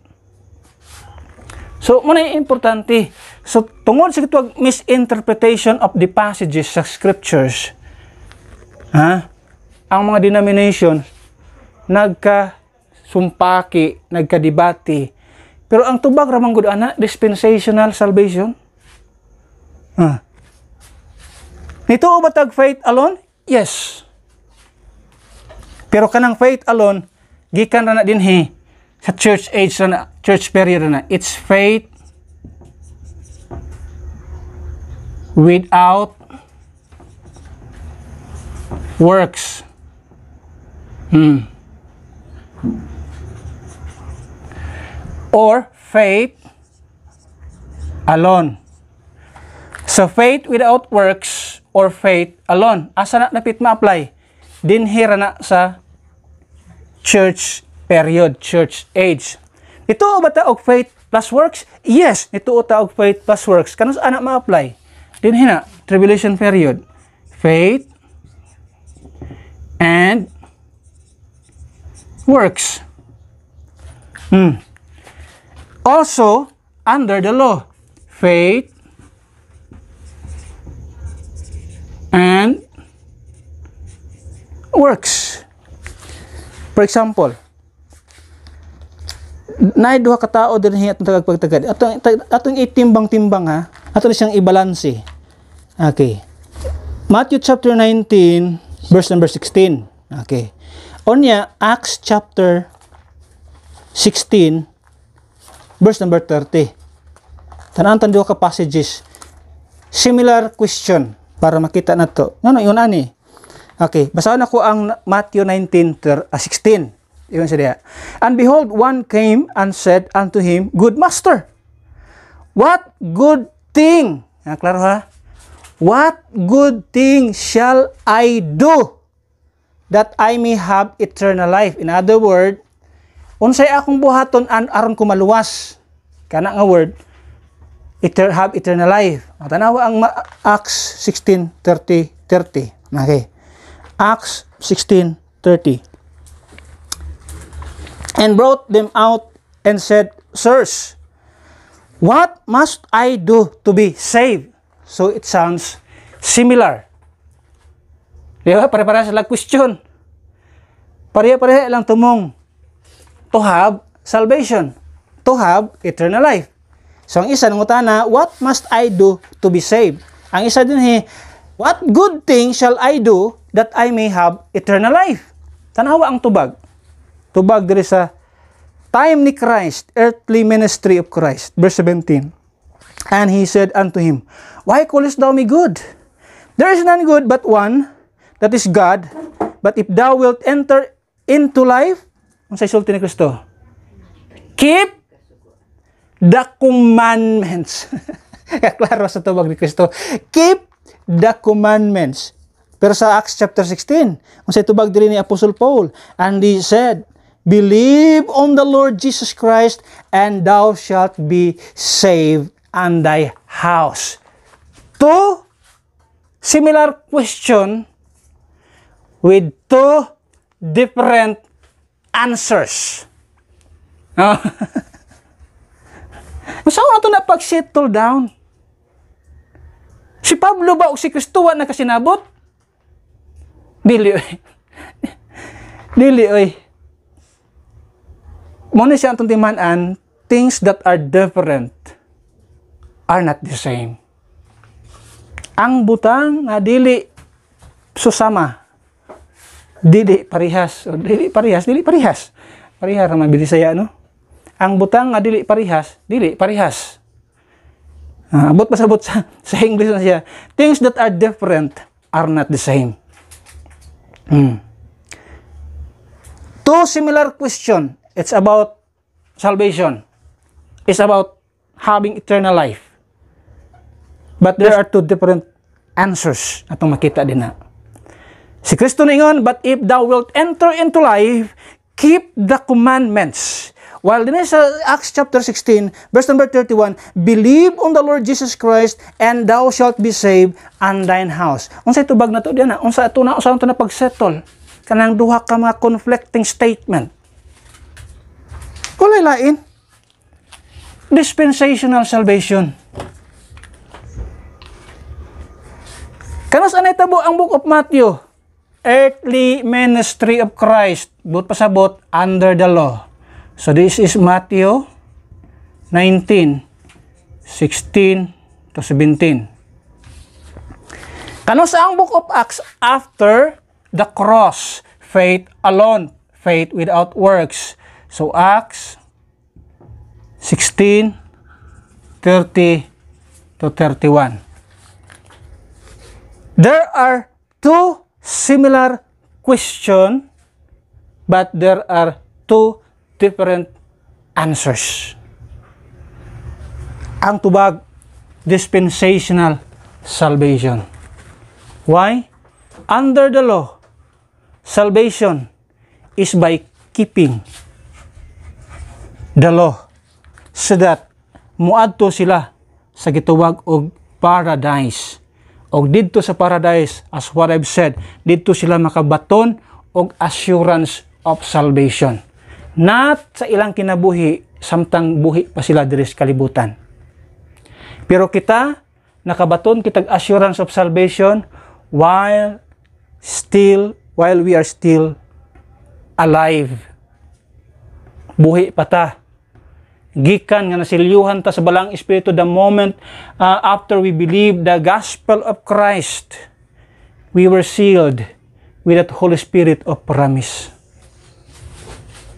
So, muna importante. So, tungod sa ito, misinterpretation of the passages sa scriptures, ha? ang mga denomination, nagka-sumpaki, nagka-debate, pero ang tubag ramang gud ana dispensational salvation. Ha. Nito ba tag faith alone? Yes. Pero kanang faith alone gikan ra na dinhi sa church age ra church period ra na. It's faith without works. Hmm or faith alone. So faith without works or faith alone. Asa na napit ma-apply? Dinhira na sa church period, church age. Ito ba ta og faith plus works? Yes, ito ta og faith plus works. Kanus ana ma-apply? Din hina, tribulation period. Faith and works. Hmm also under the law faith and works for example nay duha ka tao dinhi atong tagapagtagad atong atong itimbang-timbang ha ato na siyang ibalanse okay Matthew chapter 19 verse number 16 okay Onya Acts chapter 16 verse number 30. Tanaan tando ka passages. Similar question para makita na to. No, no, yun ani. Okay, basahan ako ang Matthew 19:16. ter, uh, 16. Yun sa And behold, one came and said unto him, Good master, what good thing, ah, klaro ha, what good thing shall I do that I may have eternal life? In other words, unsay akong buhaton an aron ko maluwas kana nga word ether have eternal life matanawa ang Acts 16:30 30 okay Acts 16:30 and brought them out and said sirs what must I do to be saved so it sounds similar di ba pare sa sila question pare-pareha lang tumong to have salvation, to have eternal life. So ang isa nangutana, what must I do to be saved? Ang isa din he, what good thing shall I do that I may have eternal life? Tanawa ang tubag. Tubag dere sa time ni Christ, earthly ministry of Christ. Verse 17. And he said unto him, Why callest thou me good? There is none good but one, that is God. But if thou wilt enter into life, ang sa isulti ni Kristo? Keep the commandments. (laughs) Klaro sa tubag ni Kristo. Keep the commandments. Pero sa Acts chapter 16, kung sa tubag din ni Apostle Paul, and he said, Believe on the Lord Jesus Christ, and thou shalt be saved and thy house. Two similar question with two different answers. No? Masaw (laughs) na na pag-settle down. Si Pablo ba o si Kristuwa na kasinabot? Dili oy. (laughs) Dili oy. Muna siya itong timanan, things that are different are not the same. Ang butang na dili susama dili parihas o dili parihas dili parihas parihas ang saya no ang butang nga dili parihas dili parihas ah, abot pa sabot sa, (laughs) sa English na siya things that are different are not the same hmm. two similar question it's about salvation it's about having eternal life but there are two different answers atong makita din na Si Kristo ningon, But if thou wilt enter into life, keep the commandments. While din sa Acts chapter 16, verse number 31, Believe on the Lord Jesus Christ, and thou shalt be saved, and thine house. Unsa itubag na to, diyan na, unsa ito na, unsa ito na pagsettle. Kanang duha ka mga conflicting statement. Kulay lain. Dispensational salvation. Kanos anay tabo ang book of Matthew? earthly ministry of Christ, but pasabot, under the law. So this is Matthew 19, 16 to 17. Kano sa ang book of Acts after the cross, faith alone, faith without works. So Acts 16, 30 to 31. There are two similar question but there are two different answers. Ang tubag, dispensational salvation. Why? Under the law, salvation is by keeping the law so that muadto sila sa gituwag og paradise og didto sa paradise as what I've said didto sila makabaton og assurance of salvation not sa ilang kinabuhi samtang buhi pa sila diri sa kalibutan pero kita nakabaton kitag assurance of salvation while still while we are still alive buhi pa ta gikan nga nasilyuhan ta sa balang espiritu the moment uh, after we believe the gospel of Christ we were sealed with that Holy Spirit of promise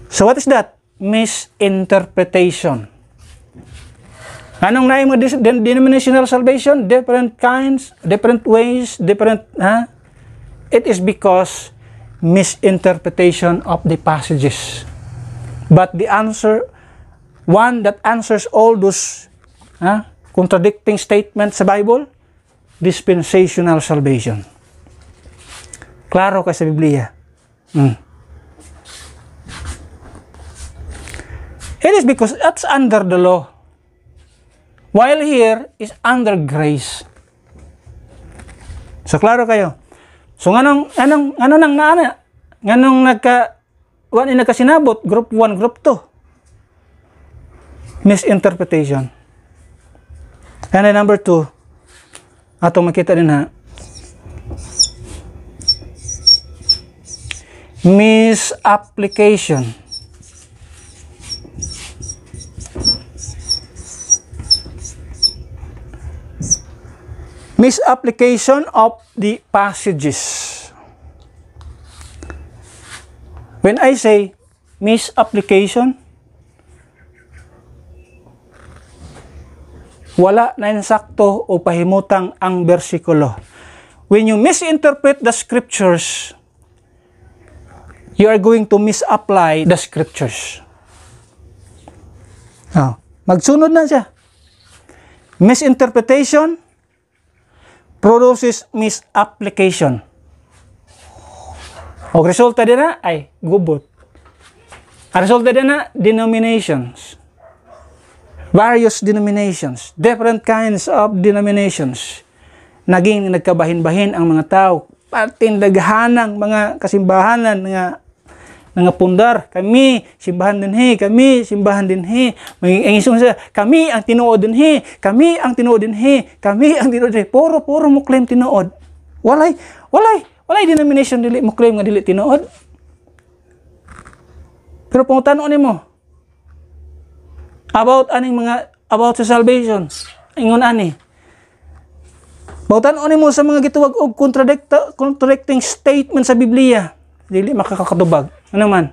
so what is that misinterpretation anong naay mo denominational salvation different kinds different ways different ha huh? it is because misinterpretation of the passages but the answer one that answers all those huh, contradicting statements sa Bible? Dispensational salvation. Klaro ka sa Biblia. Mm. It is because that's under the law. While here is under grace. So, klaro kayo. So, anong, anong, ano nang naana? Nganong nagka, one in nagkasinabot? Group 1, group 2 misinterpretation. And then number two, atong makita din ha, misapplication. Misapplication of the passages. When I say misapplication, wala na insakto o pahimutang ang bersikulo. When you misinterpret the scriptures, you are going to misapply the scriptures. Oh, magsunod na siya. Misinterpretation produces misapplication. O resulta din na ay gubot. Ang resulta din na denominations various denominations, different kinds of denominations. Naging nagkabahin-bahin ang mga tao, pati patindaghanang mga kasimbahanan nga nga pundar kami simbahan din he kami simbahan din he maging sa kami ang tinuod din he kami ang tinuod din he kami ang tinuod din he puro puro mo claim tinuod walay walay walay denomination dili mo claim nga dili tinuod pero pangutano nimo about aning mga about sa salvation ingon ani Bautan ani mo sa mga gituwag og contradict contradicting statement sa Biblia dili makakadubag ano man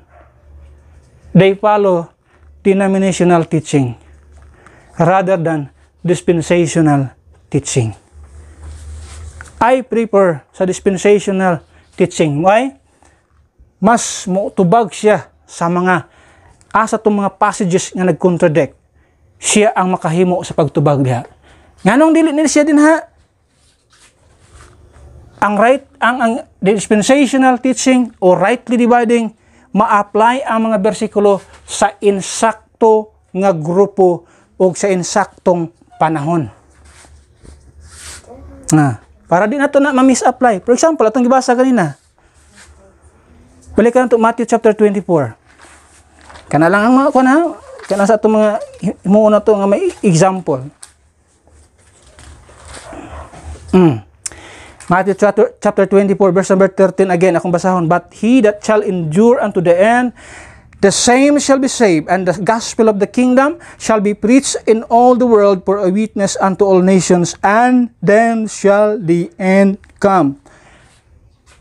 they follow denominational teaching rather than dispensational teaching I prefer sa dispensational teaching why mas mo tubag siya sa mga asa tong mga passages nga nagcontradict siya ang makahimo sa pagtubag diha nganong dili nila siya din ha ang right ang, ang dispensational teaching o rightly dividing ma-apply ang mga bersikulo sa insakto nga grupo o sa insaktong panahon. Na, para di nato na ma-misapply. For example, atong gibasa kanina. Balikan nato Matthew chapter 24. Kana lang ang mga kuna, kana sa itong mga muna to nga may example. Mm. Matthew chapter, chapter 24 verse number 13 again akong basahon but he that shall endure unto the end the same shall be saved and the gospel of the kingdom shall be preached in all the world for a witness unto all nations and then shall the end come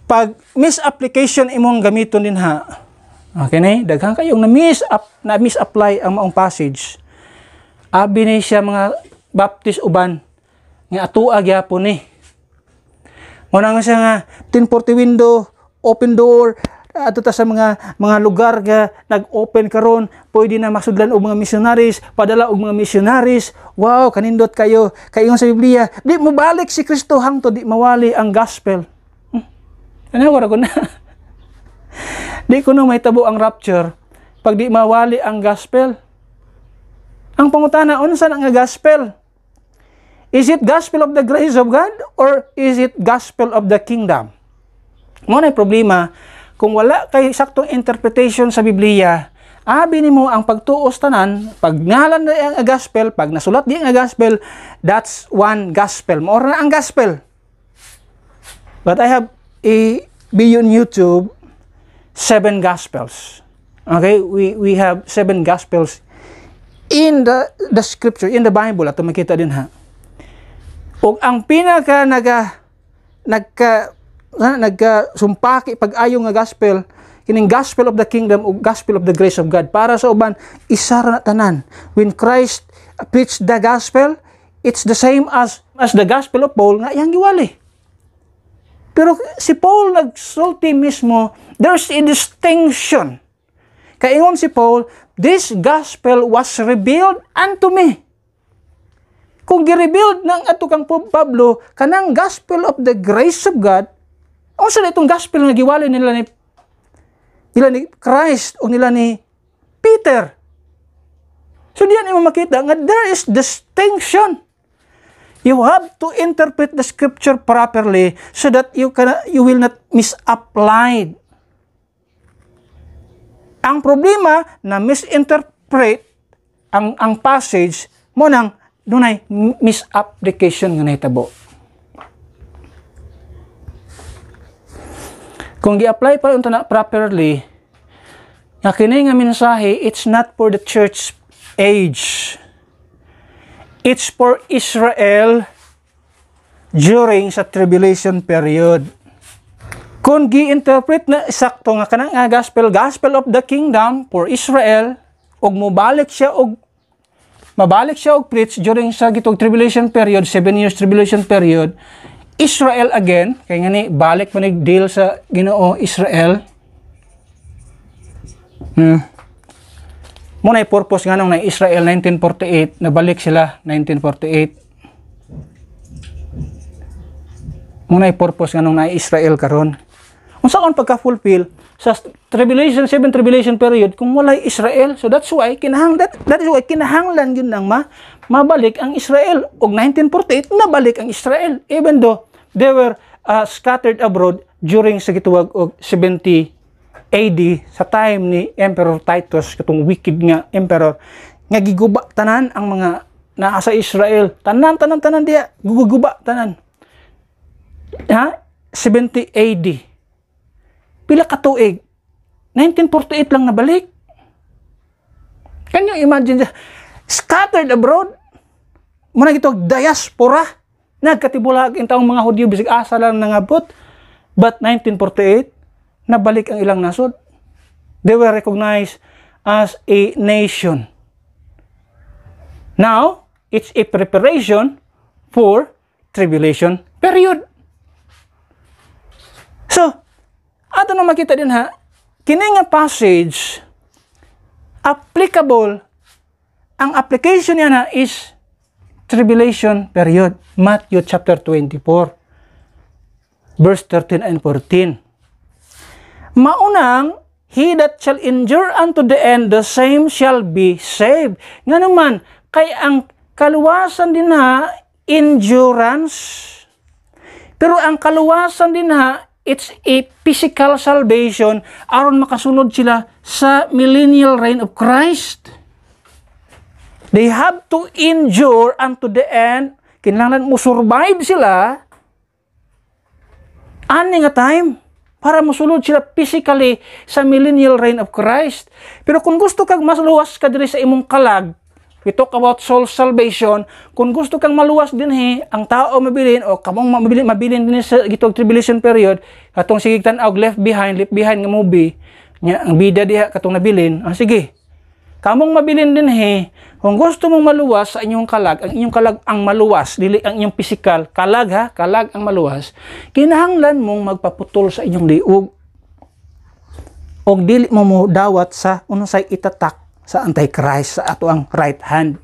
pag misapplication imong gamiton din ha Okay na Daghan kayong na-miss up, na-misapply ang maong passage. Abi ni siya mga Baptist uban nga atua gyapon ni. Muna nga siya nga 1040 window, open door, ato ta sa mga mga lugar nga nag-open karon pwede na magsudlan og mga missionaries padala og mga missionaries wow kanindot kayo kayo sa Biblia di mo balik si Kristo hangtod di mawali ang gospel hmm. ano wala ko na (laughs) Di ko no mahitabo ang rapture pag di mawali ang gospel. Ang pangutana, unsa na nga gospel? Is it gospel of the grace of God or is it gospel of the kingdom? Mo na problema kung wala kay saktong interpretation sa Biblia, abi nimo ang pagtuos tanan, pag ngalan na ang gospel, pag nasulat di ang gospel, that's one gospel. More na ang gospel. But I have a beyond YouTube seven gospels. Okay, we, we have seven gospels in the, the scripture, in the Bible, at makita din ha. O ang pinaka naga, nagka, nagkasumpaki pag-ayo nga gospel, kining gospel of the kingdom o gospel of the grace of God. Para sa uban, isa ra tanan. When Christ preached the gospel, it's the same as as the gospel of Paul nga iyang giwali. Pero si Paul nagsulti mismo, there's a distinction. Kaingon si Paul, this gospel was revealed unto me. Kung gi-revealed ng ato kang Pablo, kanang gospel of the grace of God, o sa itong gospel nga giwala nila ni nila ni Christ o nila ni Peter. So diyan imo makita nga there is distinction. You have to interpret the scripture properly so that you, can you will not misapply. Ang problema na misinterpret ang, ang passage mo nang dunay misapplication nga nahitabo. Kung gi-apply pa unta na properly, na kini nga mensahe, it's not for the church age. It's for Israel during sa tribulation period. Kung gi-interpret na sakto nga kanang nga gospel, gospel of the kingdom for Israel, og mobalik siya og mabalik siya og preach during sa gitong tribulation period, 7 years tribulation period, Israel again, kay nga ni balik manig deal sa Ginoo Israel. Hmm. Muna ay purpose nga nung na Israel 1948, nabalik sila 1948. Muna ay purpose nga nung na Israel karon. Kung saan pagka-fulfill sa tribulation, seven tribulation period, kung wala Israel, so that's why, kinahang, that, that is why kinahanglan yun nang ma, mabalik ang Israel. Og 1948, nabalik ang Israel. Even though they were uh, scattered abroad during sa gituwag og 70 AD sa time ni Emperor Titus katong wicked nga emperor nga giguba tanan ang mga naa sa Israel tanan tanan tanan dia guguba tanan ha 70 AD pila ka tuig 1948 lang nabalik can you imagine that? scattered abroad mo na gitog diaspora nagkatibulag ang taong mga Hudyo bisig asa lang nangabot but 1948 nabalik ang ilang nasod. They were recognized as a nation. Now, it's a preparation for tribulation period. So, ato na makita din ha, kining nga passage applicable ang application niya na is tribulation period. Matthew chapter 24 verse 13 and 14. Maunang, he that shall endure unto the end, the same shall be saved. Nga naman, kay ang kaluwasan din ha, endurance. Pero ang kaluwasan din ha, it's a physical salvation aron makasunod sila sa millennial reign of Christ. They have to endure unto the end. Kailangan mo survive sila. Ani nga time para masulod sila physically sa millennial reign of Christ. Pero kung gusto kang mas luwas ka diri sa imong kalag, we talk about soul salvation, kung gusto kang maluwas din he, ang tao mabilin o kamong mabilin, mabilin din sa gitong tribulation period, katong sige og left behind, left behind nga movie, nya ang bida diha katong nabilin, ah, sige. Kamong mabilin din he, kung gusto mong maluwas sa inyong kalag, ang inyong kalag ang maluwas, dili ang inyong pisikal, kalag ha, kalag ang maluwas, kinahanglan mong magpaputol sa inyong liog og dili mo mo dawat sa unsay itatak sa antichrist sa atuang right hand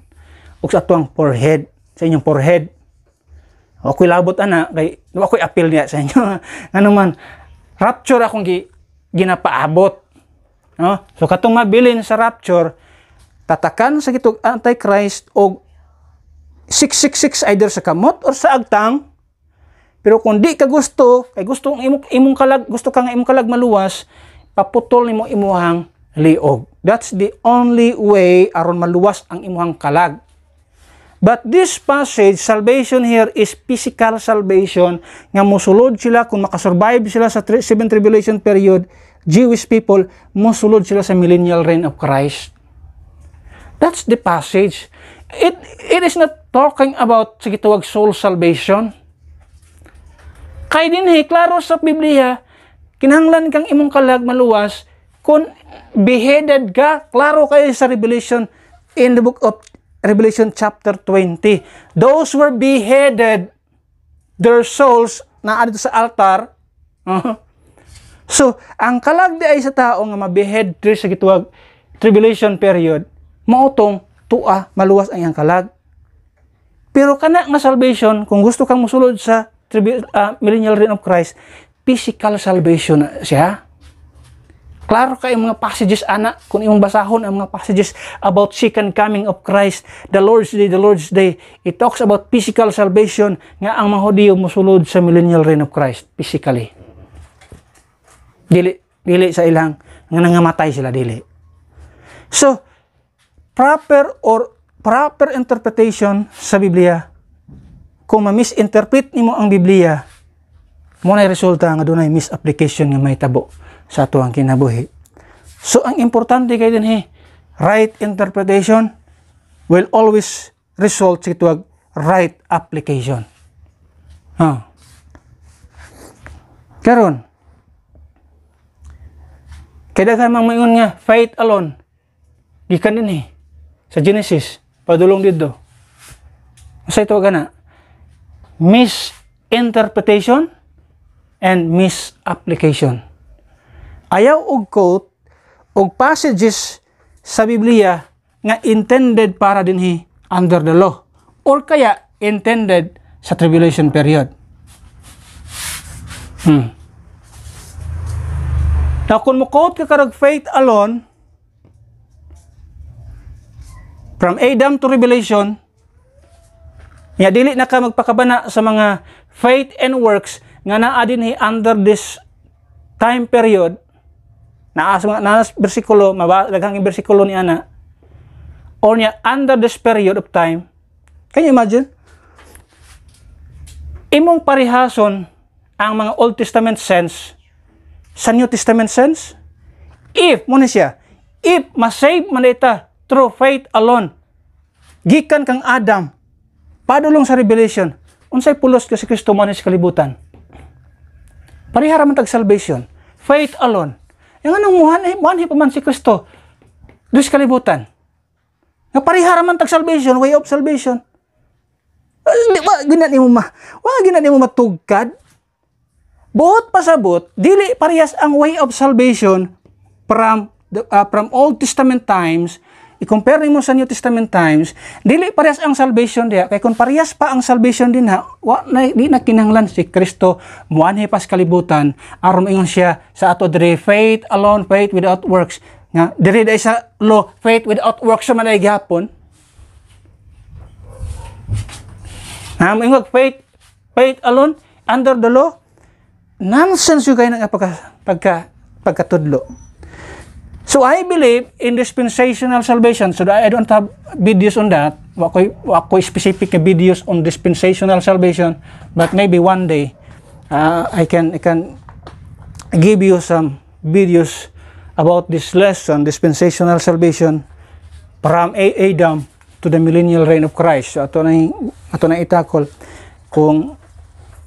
o sa atuang forehead sa inyong forehead o ko'y labot ana kay wa ko'y appeal niya sa inyo (laughs) ano man rapture akong gi, ginapaabot no so katong mabilin sa rapture Tatakan sa gitog Antichrist og 666 either sa kamot or sa agtang. Pero kung di ka gusto, kay gusto ang imong imong kalag, gusto ka nga imong kalag maluwas, paputol nimo imuhang liog. That's the only way aron maluwas ang imuhang kalag. But this passage, salvation here is physical salvation nga musulod sila kung makasurvive sila sa 7 tribulation period, Jewish people, musulod sila sa millennial reign of Christ. That's the passage. It, it is not talking about sa gituwag soul salvation. Kay dinhi eh, klaro sa Biblia, kinanglan kang imong kalag maluwas kung beheaded ka, klaro kay sa Revelation in the book of Revelation chapter 20. Those were beheaded, their souls na adto sa altar. Uh-huh. So, ang kalag di ay sa tao nga mabehead sa gituwag tribulation period, mautong tua maluwas ang iyang kalag. Pero kana nga salvation, kung gusto kang musulod sa uh, millennial reign of Christ, physical salvation siya. Klaro kay mga passages ana kung imong basahon ang mga passages about second coming of Christ, the Lord's day, the Lord's day. It talks about physical salvation nga ang mga Hudiyo mosulod sa millennial reign of Christ physically. Dili dili sa ilang nga nangamatay sila dili. So, proper or proper interpretation sa Biblia. Kung ma-misinterpret nimo ang Biblia, mo na resulta nga dunay misapplication nga may tabo sa ato ang kinabuhi. So ang importante kay dinhi, eh, right interpretation will always result sa tuwag right application. Ha. Karon, kaya daghan mga mayon nga faith alone gikan dinhi eh sa Genesis padulong didto sa ito gana misinterpretation and misapplication ayaw og quote og passages sa Biblia nga intended para dinhi under the law or kaya intended sa tribulation period. Hmm. Now, kung mo-quote ka karag faith alone, From Adam to Revelation, nga dili na ka magpakabana sa mga faith and works nga naa din dinhi under this time period naas nga naas bersikulo daghang bersikulo ni ana or niya under this period of time can you imagine imong parihason ang mga Old Testament sense sa New Testament sense if mo siya if masave man ita through faith alone. Gikan kang Adam, padulong sa revelation, unsay pulos ko si Kristo man sa kalibutan. Parihara man tag salvation, faith alone. Yang anong muhan, eh, muhan pa man si Kristo, doon sa kalibutan. Nga parihara man tag salvation, way of salvation. Ah, di ba, ginan mo ma, wa ginan mo matugkad. Buot pasabot, dili parehas ang way of salvation from the, uh, from Old Testament times i-compare mo sa New Testament times, dili parehas ang salvation diha. Kay kung parehas pa ang salvation din ha, wa na, di na kinahanglan si Kristo muanhi pas kalibutan aron ingon siya sa ato diri faith alone, faith without works. Nga dire day sa law, faith without works sa manay gihapon. Na ingon faith faith alone under the law nonsense yung kayo ng pagka, pagka, pagkatudlo. So I believe in dispensational salvation. So I don't have videos on that. Wakoy wakoy specific videos on dispensational salvation, but maybe one day uh, I can I can give you some videos about this lesson, dispensational salvation from Adam to the millennial reign of Christ. So ato na ato na itakol kung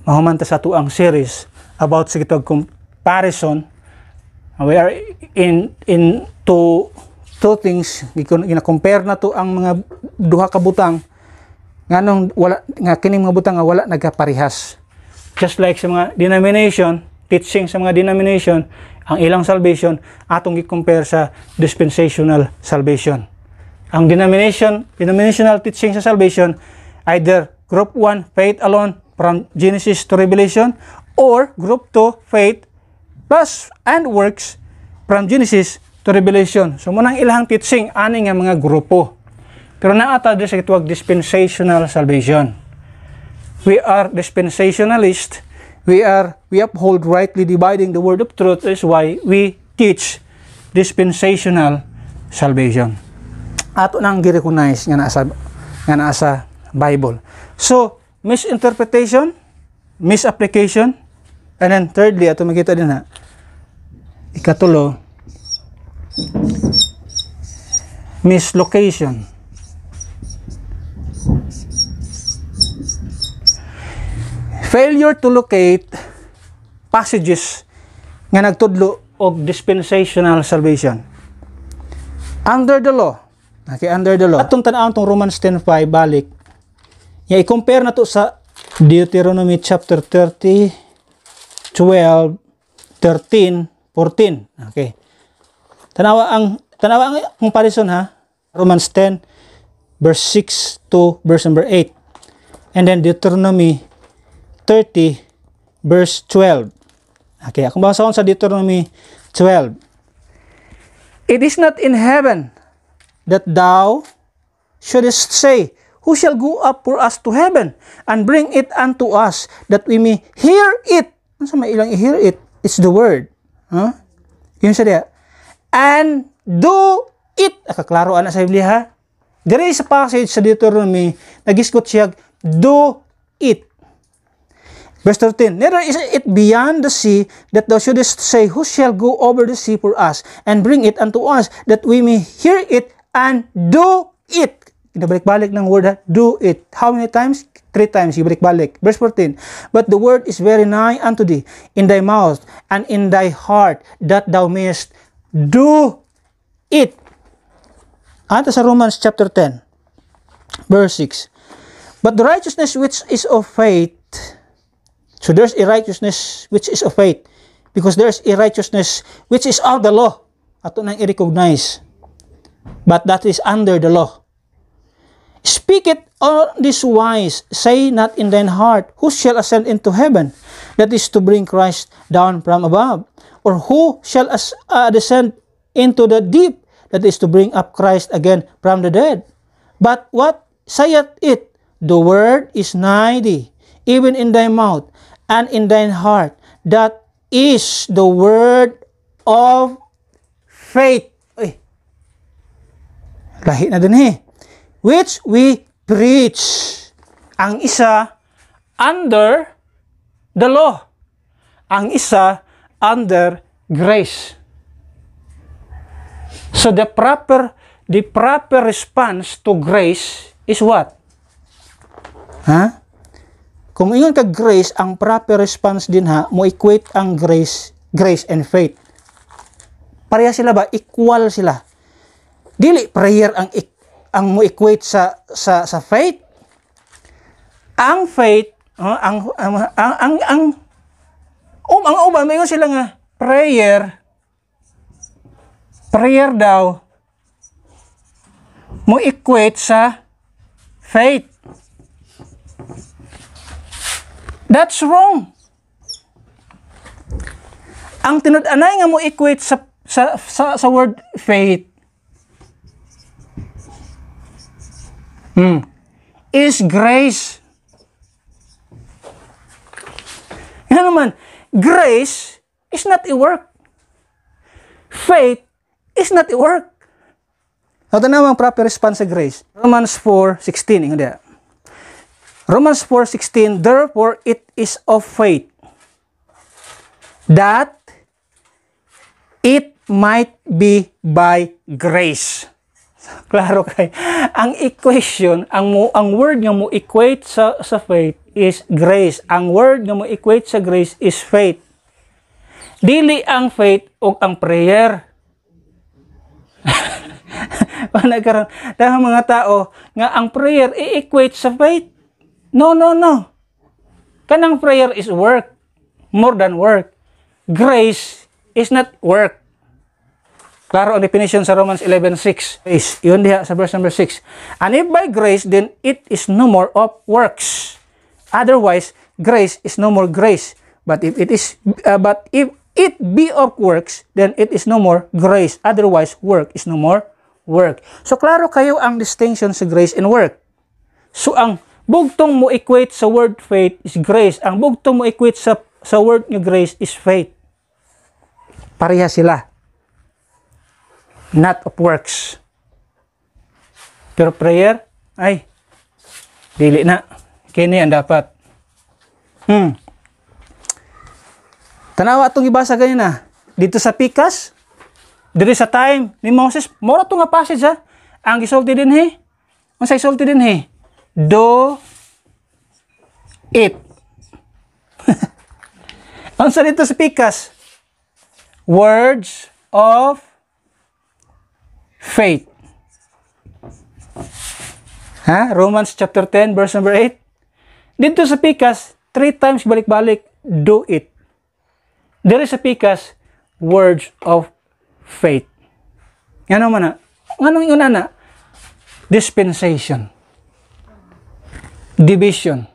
mahumanta sa tuang series about sa comparison Uh, we are in in to two things gina-compare na to ang mga duha ka butang nganong wala nga kining mga butang nga wala nagaparihas just like sa mga denomination teaching sa mga denomination ang ilang salvation atong gi-compare sa dispensational salvation ang denomination denominational teaching sa salvation either group 1 faith alone from Genesis to Revelation or group 2 faith thus and works from Genesis to Revelation. So mo nang ilang teaching ani nga mga grupo. Pero naata sa gituwag dispensational salvation. We are dispensationalist. We are we uphold rightly dividing the word of truth is why we teach dispensational salvation. Ato nang gi-recognize nga naa nga naa sa Bible. So misinterpretation, misapplication, and then thirdly ato makita din ha Ikatulo, mislocation. Failure to locate passages nga nagtudlo og dispensational salvation. Under the law, okay, under the law. Atong tan-aon tong Romans 10:5 balik. Ya i-compare na to sa Deuteronomy chapter 30 12 13 14. Okay. Tanawa ang tanawa ang comparison ha. Romans 10 verse 6 to verse number 8. And then Deuteronomy 30 verse 12. Okay, akong basahon sa Deuteronomy 12. It is not in heaven that thou shouldest say, Who shall go up for us to heaven and bring it unto us that we may hear it? Ano sa may ilang hear it? It's the word. Huh? Yun sa diya. And do it. Akaklaro ana sa Biblia ha. Dari sa passage sa Deuteronomy, nagisgot siya, do it. Verse 13, Neither is it beyond the sea that thou shouldest say, Who shall go over the sea for us, and bring it unto us, that we may hear it and do it. Ibalik-balik ng word, do it. How many times? Three times, ibalik-balik. Verse 14, But the word is very nigh unto thee, in thy mouth and in thy heart, that thou mayest do it. Ata sa Romans chapter 10, verse 6, But the righteousness which is of faith, so there's a righteousness which is of faith, because there's a righteousness which is of the law. Ato nang i-recognize. But that is under the law. Speak it on this wise, say not in thine heart, Who shall ascend into heaven? That is to bring Christ down from above. Or who shall as, uh, descend into the deep? That is to bring up Christ again from the dead. But what saith it? The word is nigh thee, even in thy mouth and in thine heart. That is the word of faith. Uy, lahi na din eh which we preach. Ang isa under the law. Ang isa under grace. So the proper the proper response to grace is what? Ha? Kung ingon ka grace, ang proper response din ha, mo equate ang grace, grace and faith. Pareha sila ba? Equal sila. Dili prayer ang equal ang mo equate sa sa sa faith ang faith oh, ang, ang ang ang ang um ang uban mayo sila nga prayer prayer daw mo equate sa faith that's wrong ang tinud-anay nga mo equate sa sa sa, sa word faith Hmm. Is grace. Yan naman, grace is not a work. Faith is not a work. Ito na ang proper response sa grace. Romans 4.16, Hindi. yan. Romans 4.16, Therefore it is of faith that it might be by grace. So, (laughs) klaro kay ang equation, ang mo ang word nga mo equate sa sa faith is grace. Ang word nga mo equate sa grace is faith. Dili ang faith o ang prayer. (laughs) Wala karon dahang mga tao nga ang prayer i-equate sa faith. No, no, no. Kanang prayer is work more than work. Grace is not work. Klaro ang definition sa Romans 11.6. Is, yun diha sa verse number 6. And if by grace, then it is no more of works. Otherwise, grace is no more grace. But if it is, uh, but if it be of works, then it is no more grace. Otherwise, work is no more work. So, klaro kayo ang distinction sa grace and work. So, ang bugtong mo equate sa word faith is grace. Ang bugtong mo equate sa, sa word niyo grace is faith. Pareha sila not of works. Pero prayer, ay, dili na. Kini ang dapat. Hmm. Tanawa itong ibasa ganyan na. Dito sa Pikas, dito sa time ni Moses, mora ito nga passage ha. Ang isulti din he. Ang sa isulti din he. Do it. (laughs) ang sa dito sa Pikas, words of faith. Ha? Romans chapter 10 verse number 8. Dito sa pikas, three times balik-balik, do it. There is a pikas, words of faith. Ano man na? Anong una na? Dispensation. Division.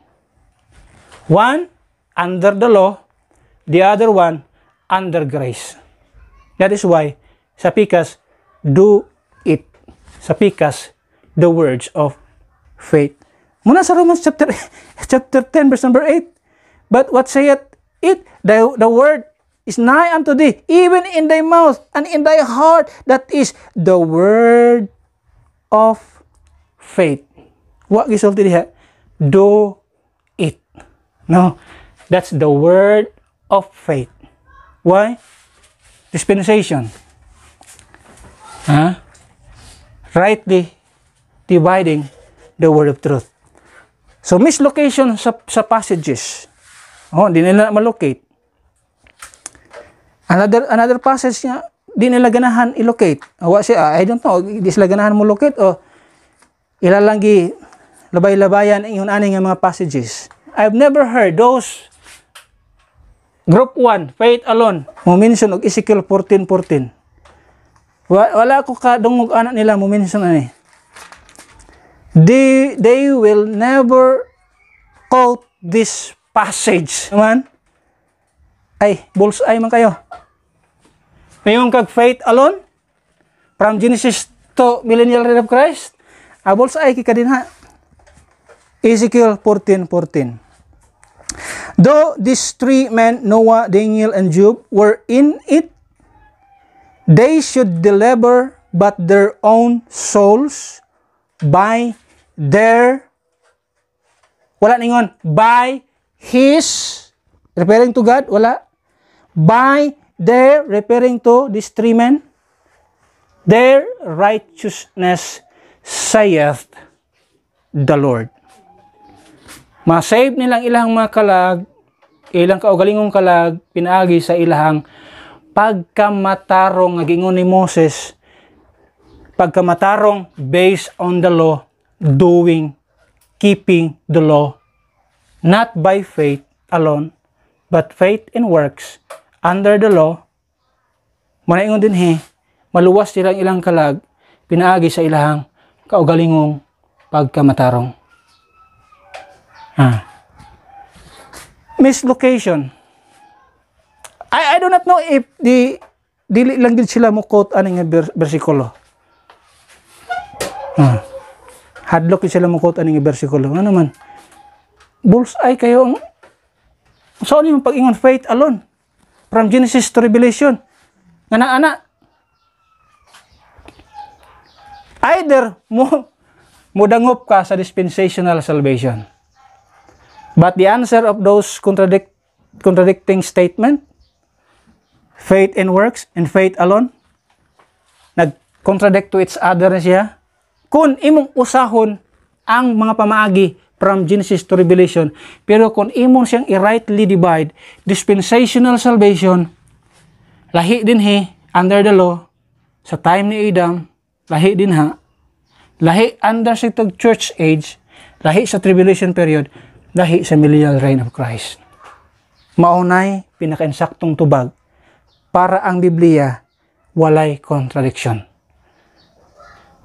One, under the law. The other one, under grace. That is why, sa pikas, do sa Picas the words of faith. Muna sa Romans chapter (laughs) chapter 10 verse number 8. But what saith it? The, the word is nigh unto thee, even in thy mouth and in thy heart. That is the word of faith. What result did diha? Do it. No. That's the word of faith. Why? Dispensation. Huh? rightly dividing the word of truth. So, mislocation sa, sa passages. Oh, hindi nila malocate. Another, another passage niya, di nila ganahan ilocate. Awa oh, siya, I don't know, di sila ganahan mo locate o ilalanggi labay-labayan yung aning mga passages. I've never heard those group 1, faith alone, mo mention og Ezekiel 14.14. 14 wala ko kadungog anak nila mo minsan ani they they will never quote this passage man ay ay man kayo ngayon kag faith alone from Genesis to millennial reign of Christ a bullseye kika din ha Ezekiel 14:14 Though these three men, Noah, Daniel, and Job, were in it, They should deliver but their own souls by their wala ningon by his referring to God wala by their referring to these three men their righteousness saith the Lord masave nilang ilang mga kalag ilang kaugalingong kalag pinaagi sa ilang pagkamatarong nagingon ni Moses pagkamatarong based on the law doing keeping the law not by faith alone but faith in works under the law manaingon din he maluwas silang ilang kalag pinaagi sa ilang kaugalingong pagkamatarong ah mislocation I, I do not know if di dili lang gid sila mo quote ani nga bersikulo. Hmm. Ah. Hadlok sila mo quote ani nga bersikulo. Ano man? Bulls ay kayo ang So yung pag-ingon faith alone from Genesis to Revelation. Nga na ana either mo mudangop ka sa dispensational salvation. But the answer of those contradict contradicting statement faith and works and faith alone nag-contradict to its other na siya kun imong usahon ang mga pamaagi from Genesis to Revelation pero kun imong siyang i-rightly divide dispensational salvation lahi din he under the law sa time ni Adam lahi din ha lahi under sa church age lahi sa tribulation period lahi sa millennial reign of Christ maunay pinakainsaktong tubag para ang Biblia walay contradiction.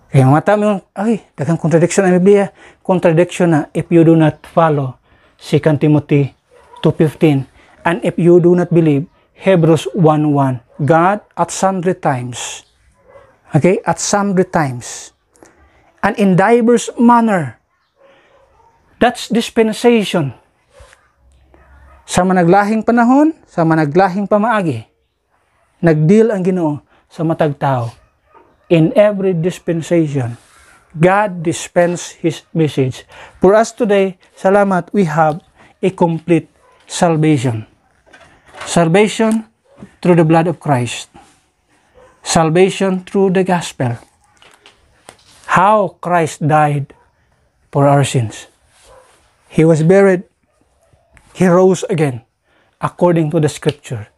Kaya mga tao, ay, dagang contradiction ang Biblia. Contradiction na if you do not follow 2 Timothy 2.15 and if you do not believe Hebrews 1.1 God at sundry times okay, at sundry times and in diverse manner that's dispensation sa managlahing panahon, sa managlahing pamaagi Nagdeal ang Ginoo sa matag tao. In every dispensation, God dispense His message. For us today, salamat, we have a complete salvation. Salvation through the blood of Christ. Salvation through the gospel. How Christ died for our sins. He was buried. He rose again according to the scripture.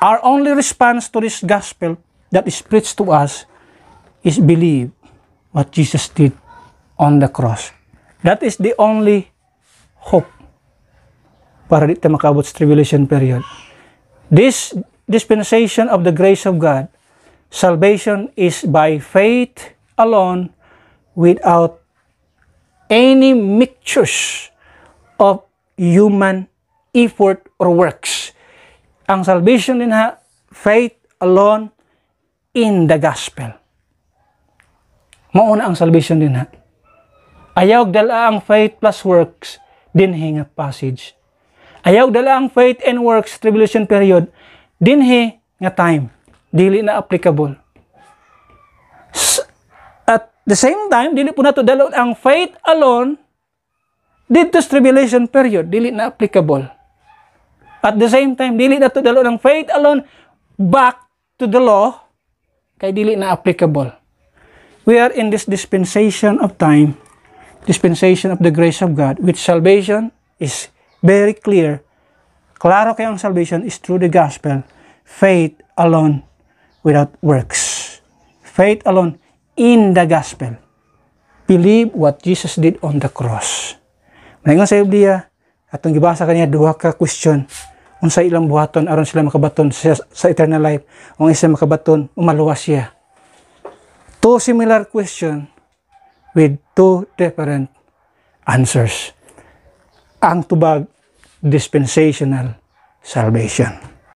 Our only response to this gospel that is preached to us is believe what Jesus did on the cross. That is the only hope para dito makabot sa tribulation period. This dispensation of the grace of God, salvation is by faith alone without any mixtures of human effort or works. Ang salvation din ha, faith alone in the gospel. Mauna ang salvation din ha. Ayaw dala ang faith plus works din hinga passage. Ayaw dala ang faith and works tribulation period din he nga time dili na applicable. At the same time, dili po nato dalot ang faith alone dito tribulation period dili na applicable. At the same time, dili na to dalo ng faith alone back to the law kay dili na applicable. We are in this dispensation of time, dispensation of the grace of God, which salvation is very clear. Klaro kayo ang salvation is through the gospel, faith alone without works. Faith alone in the gospel. Believe what Jesus did on the cross. Malingon sa Biblia, atong gibasa kanya, duha ka question unsa ilang buhaton aron sila makabaton sa, sa eternal life ang isa makabaton umaluwas siya two similar question with two different answers ang tubag dispensational salvation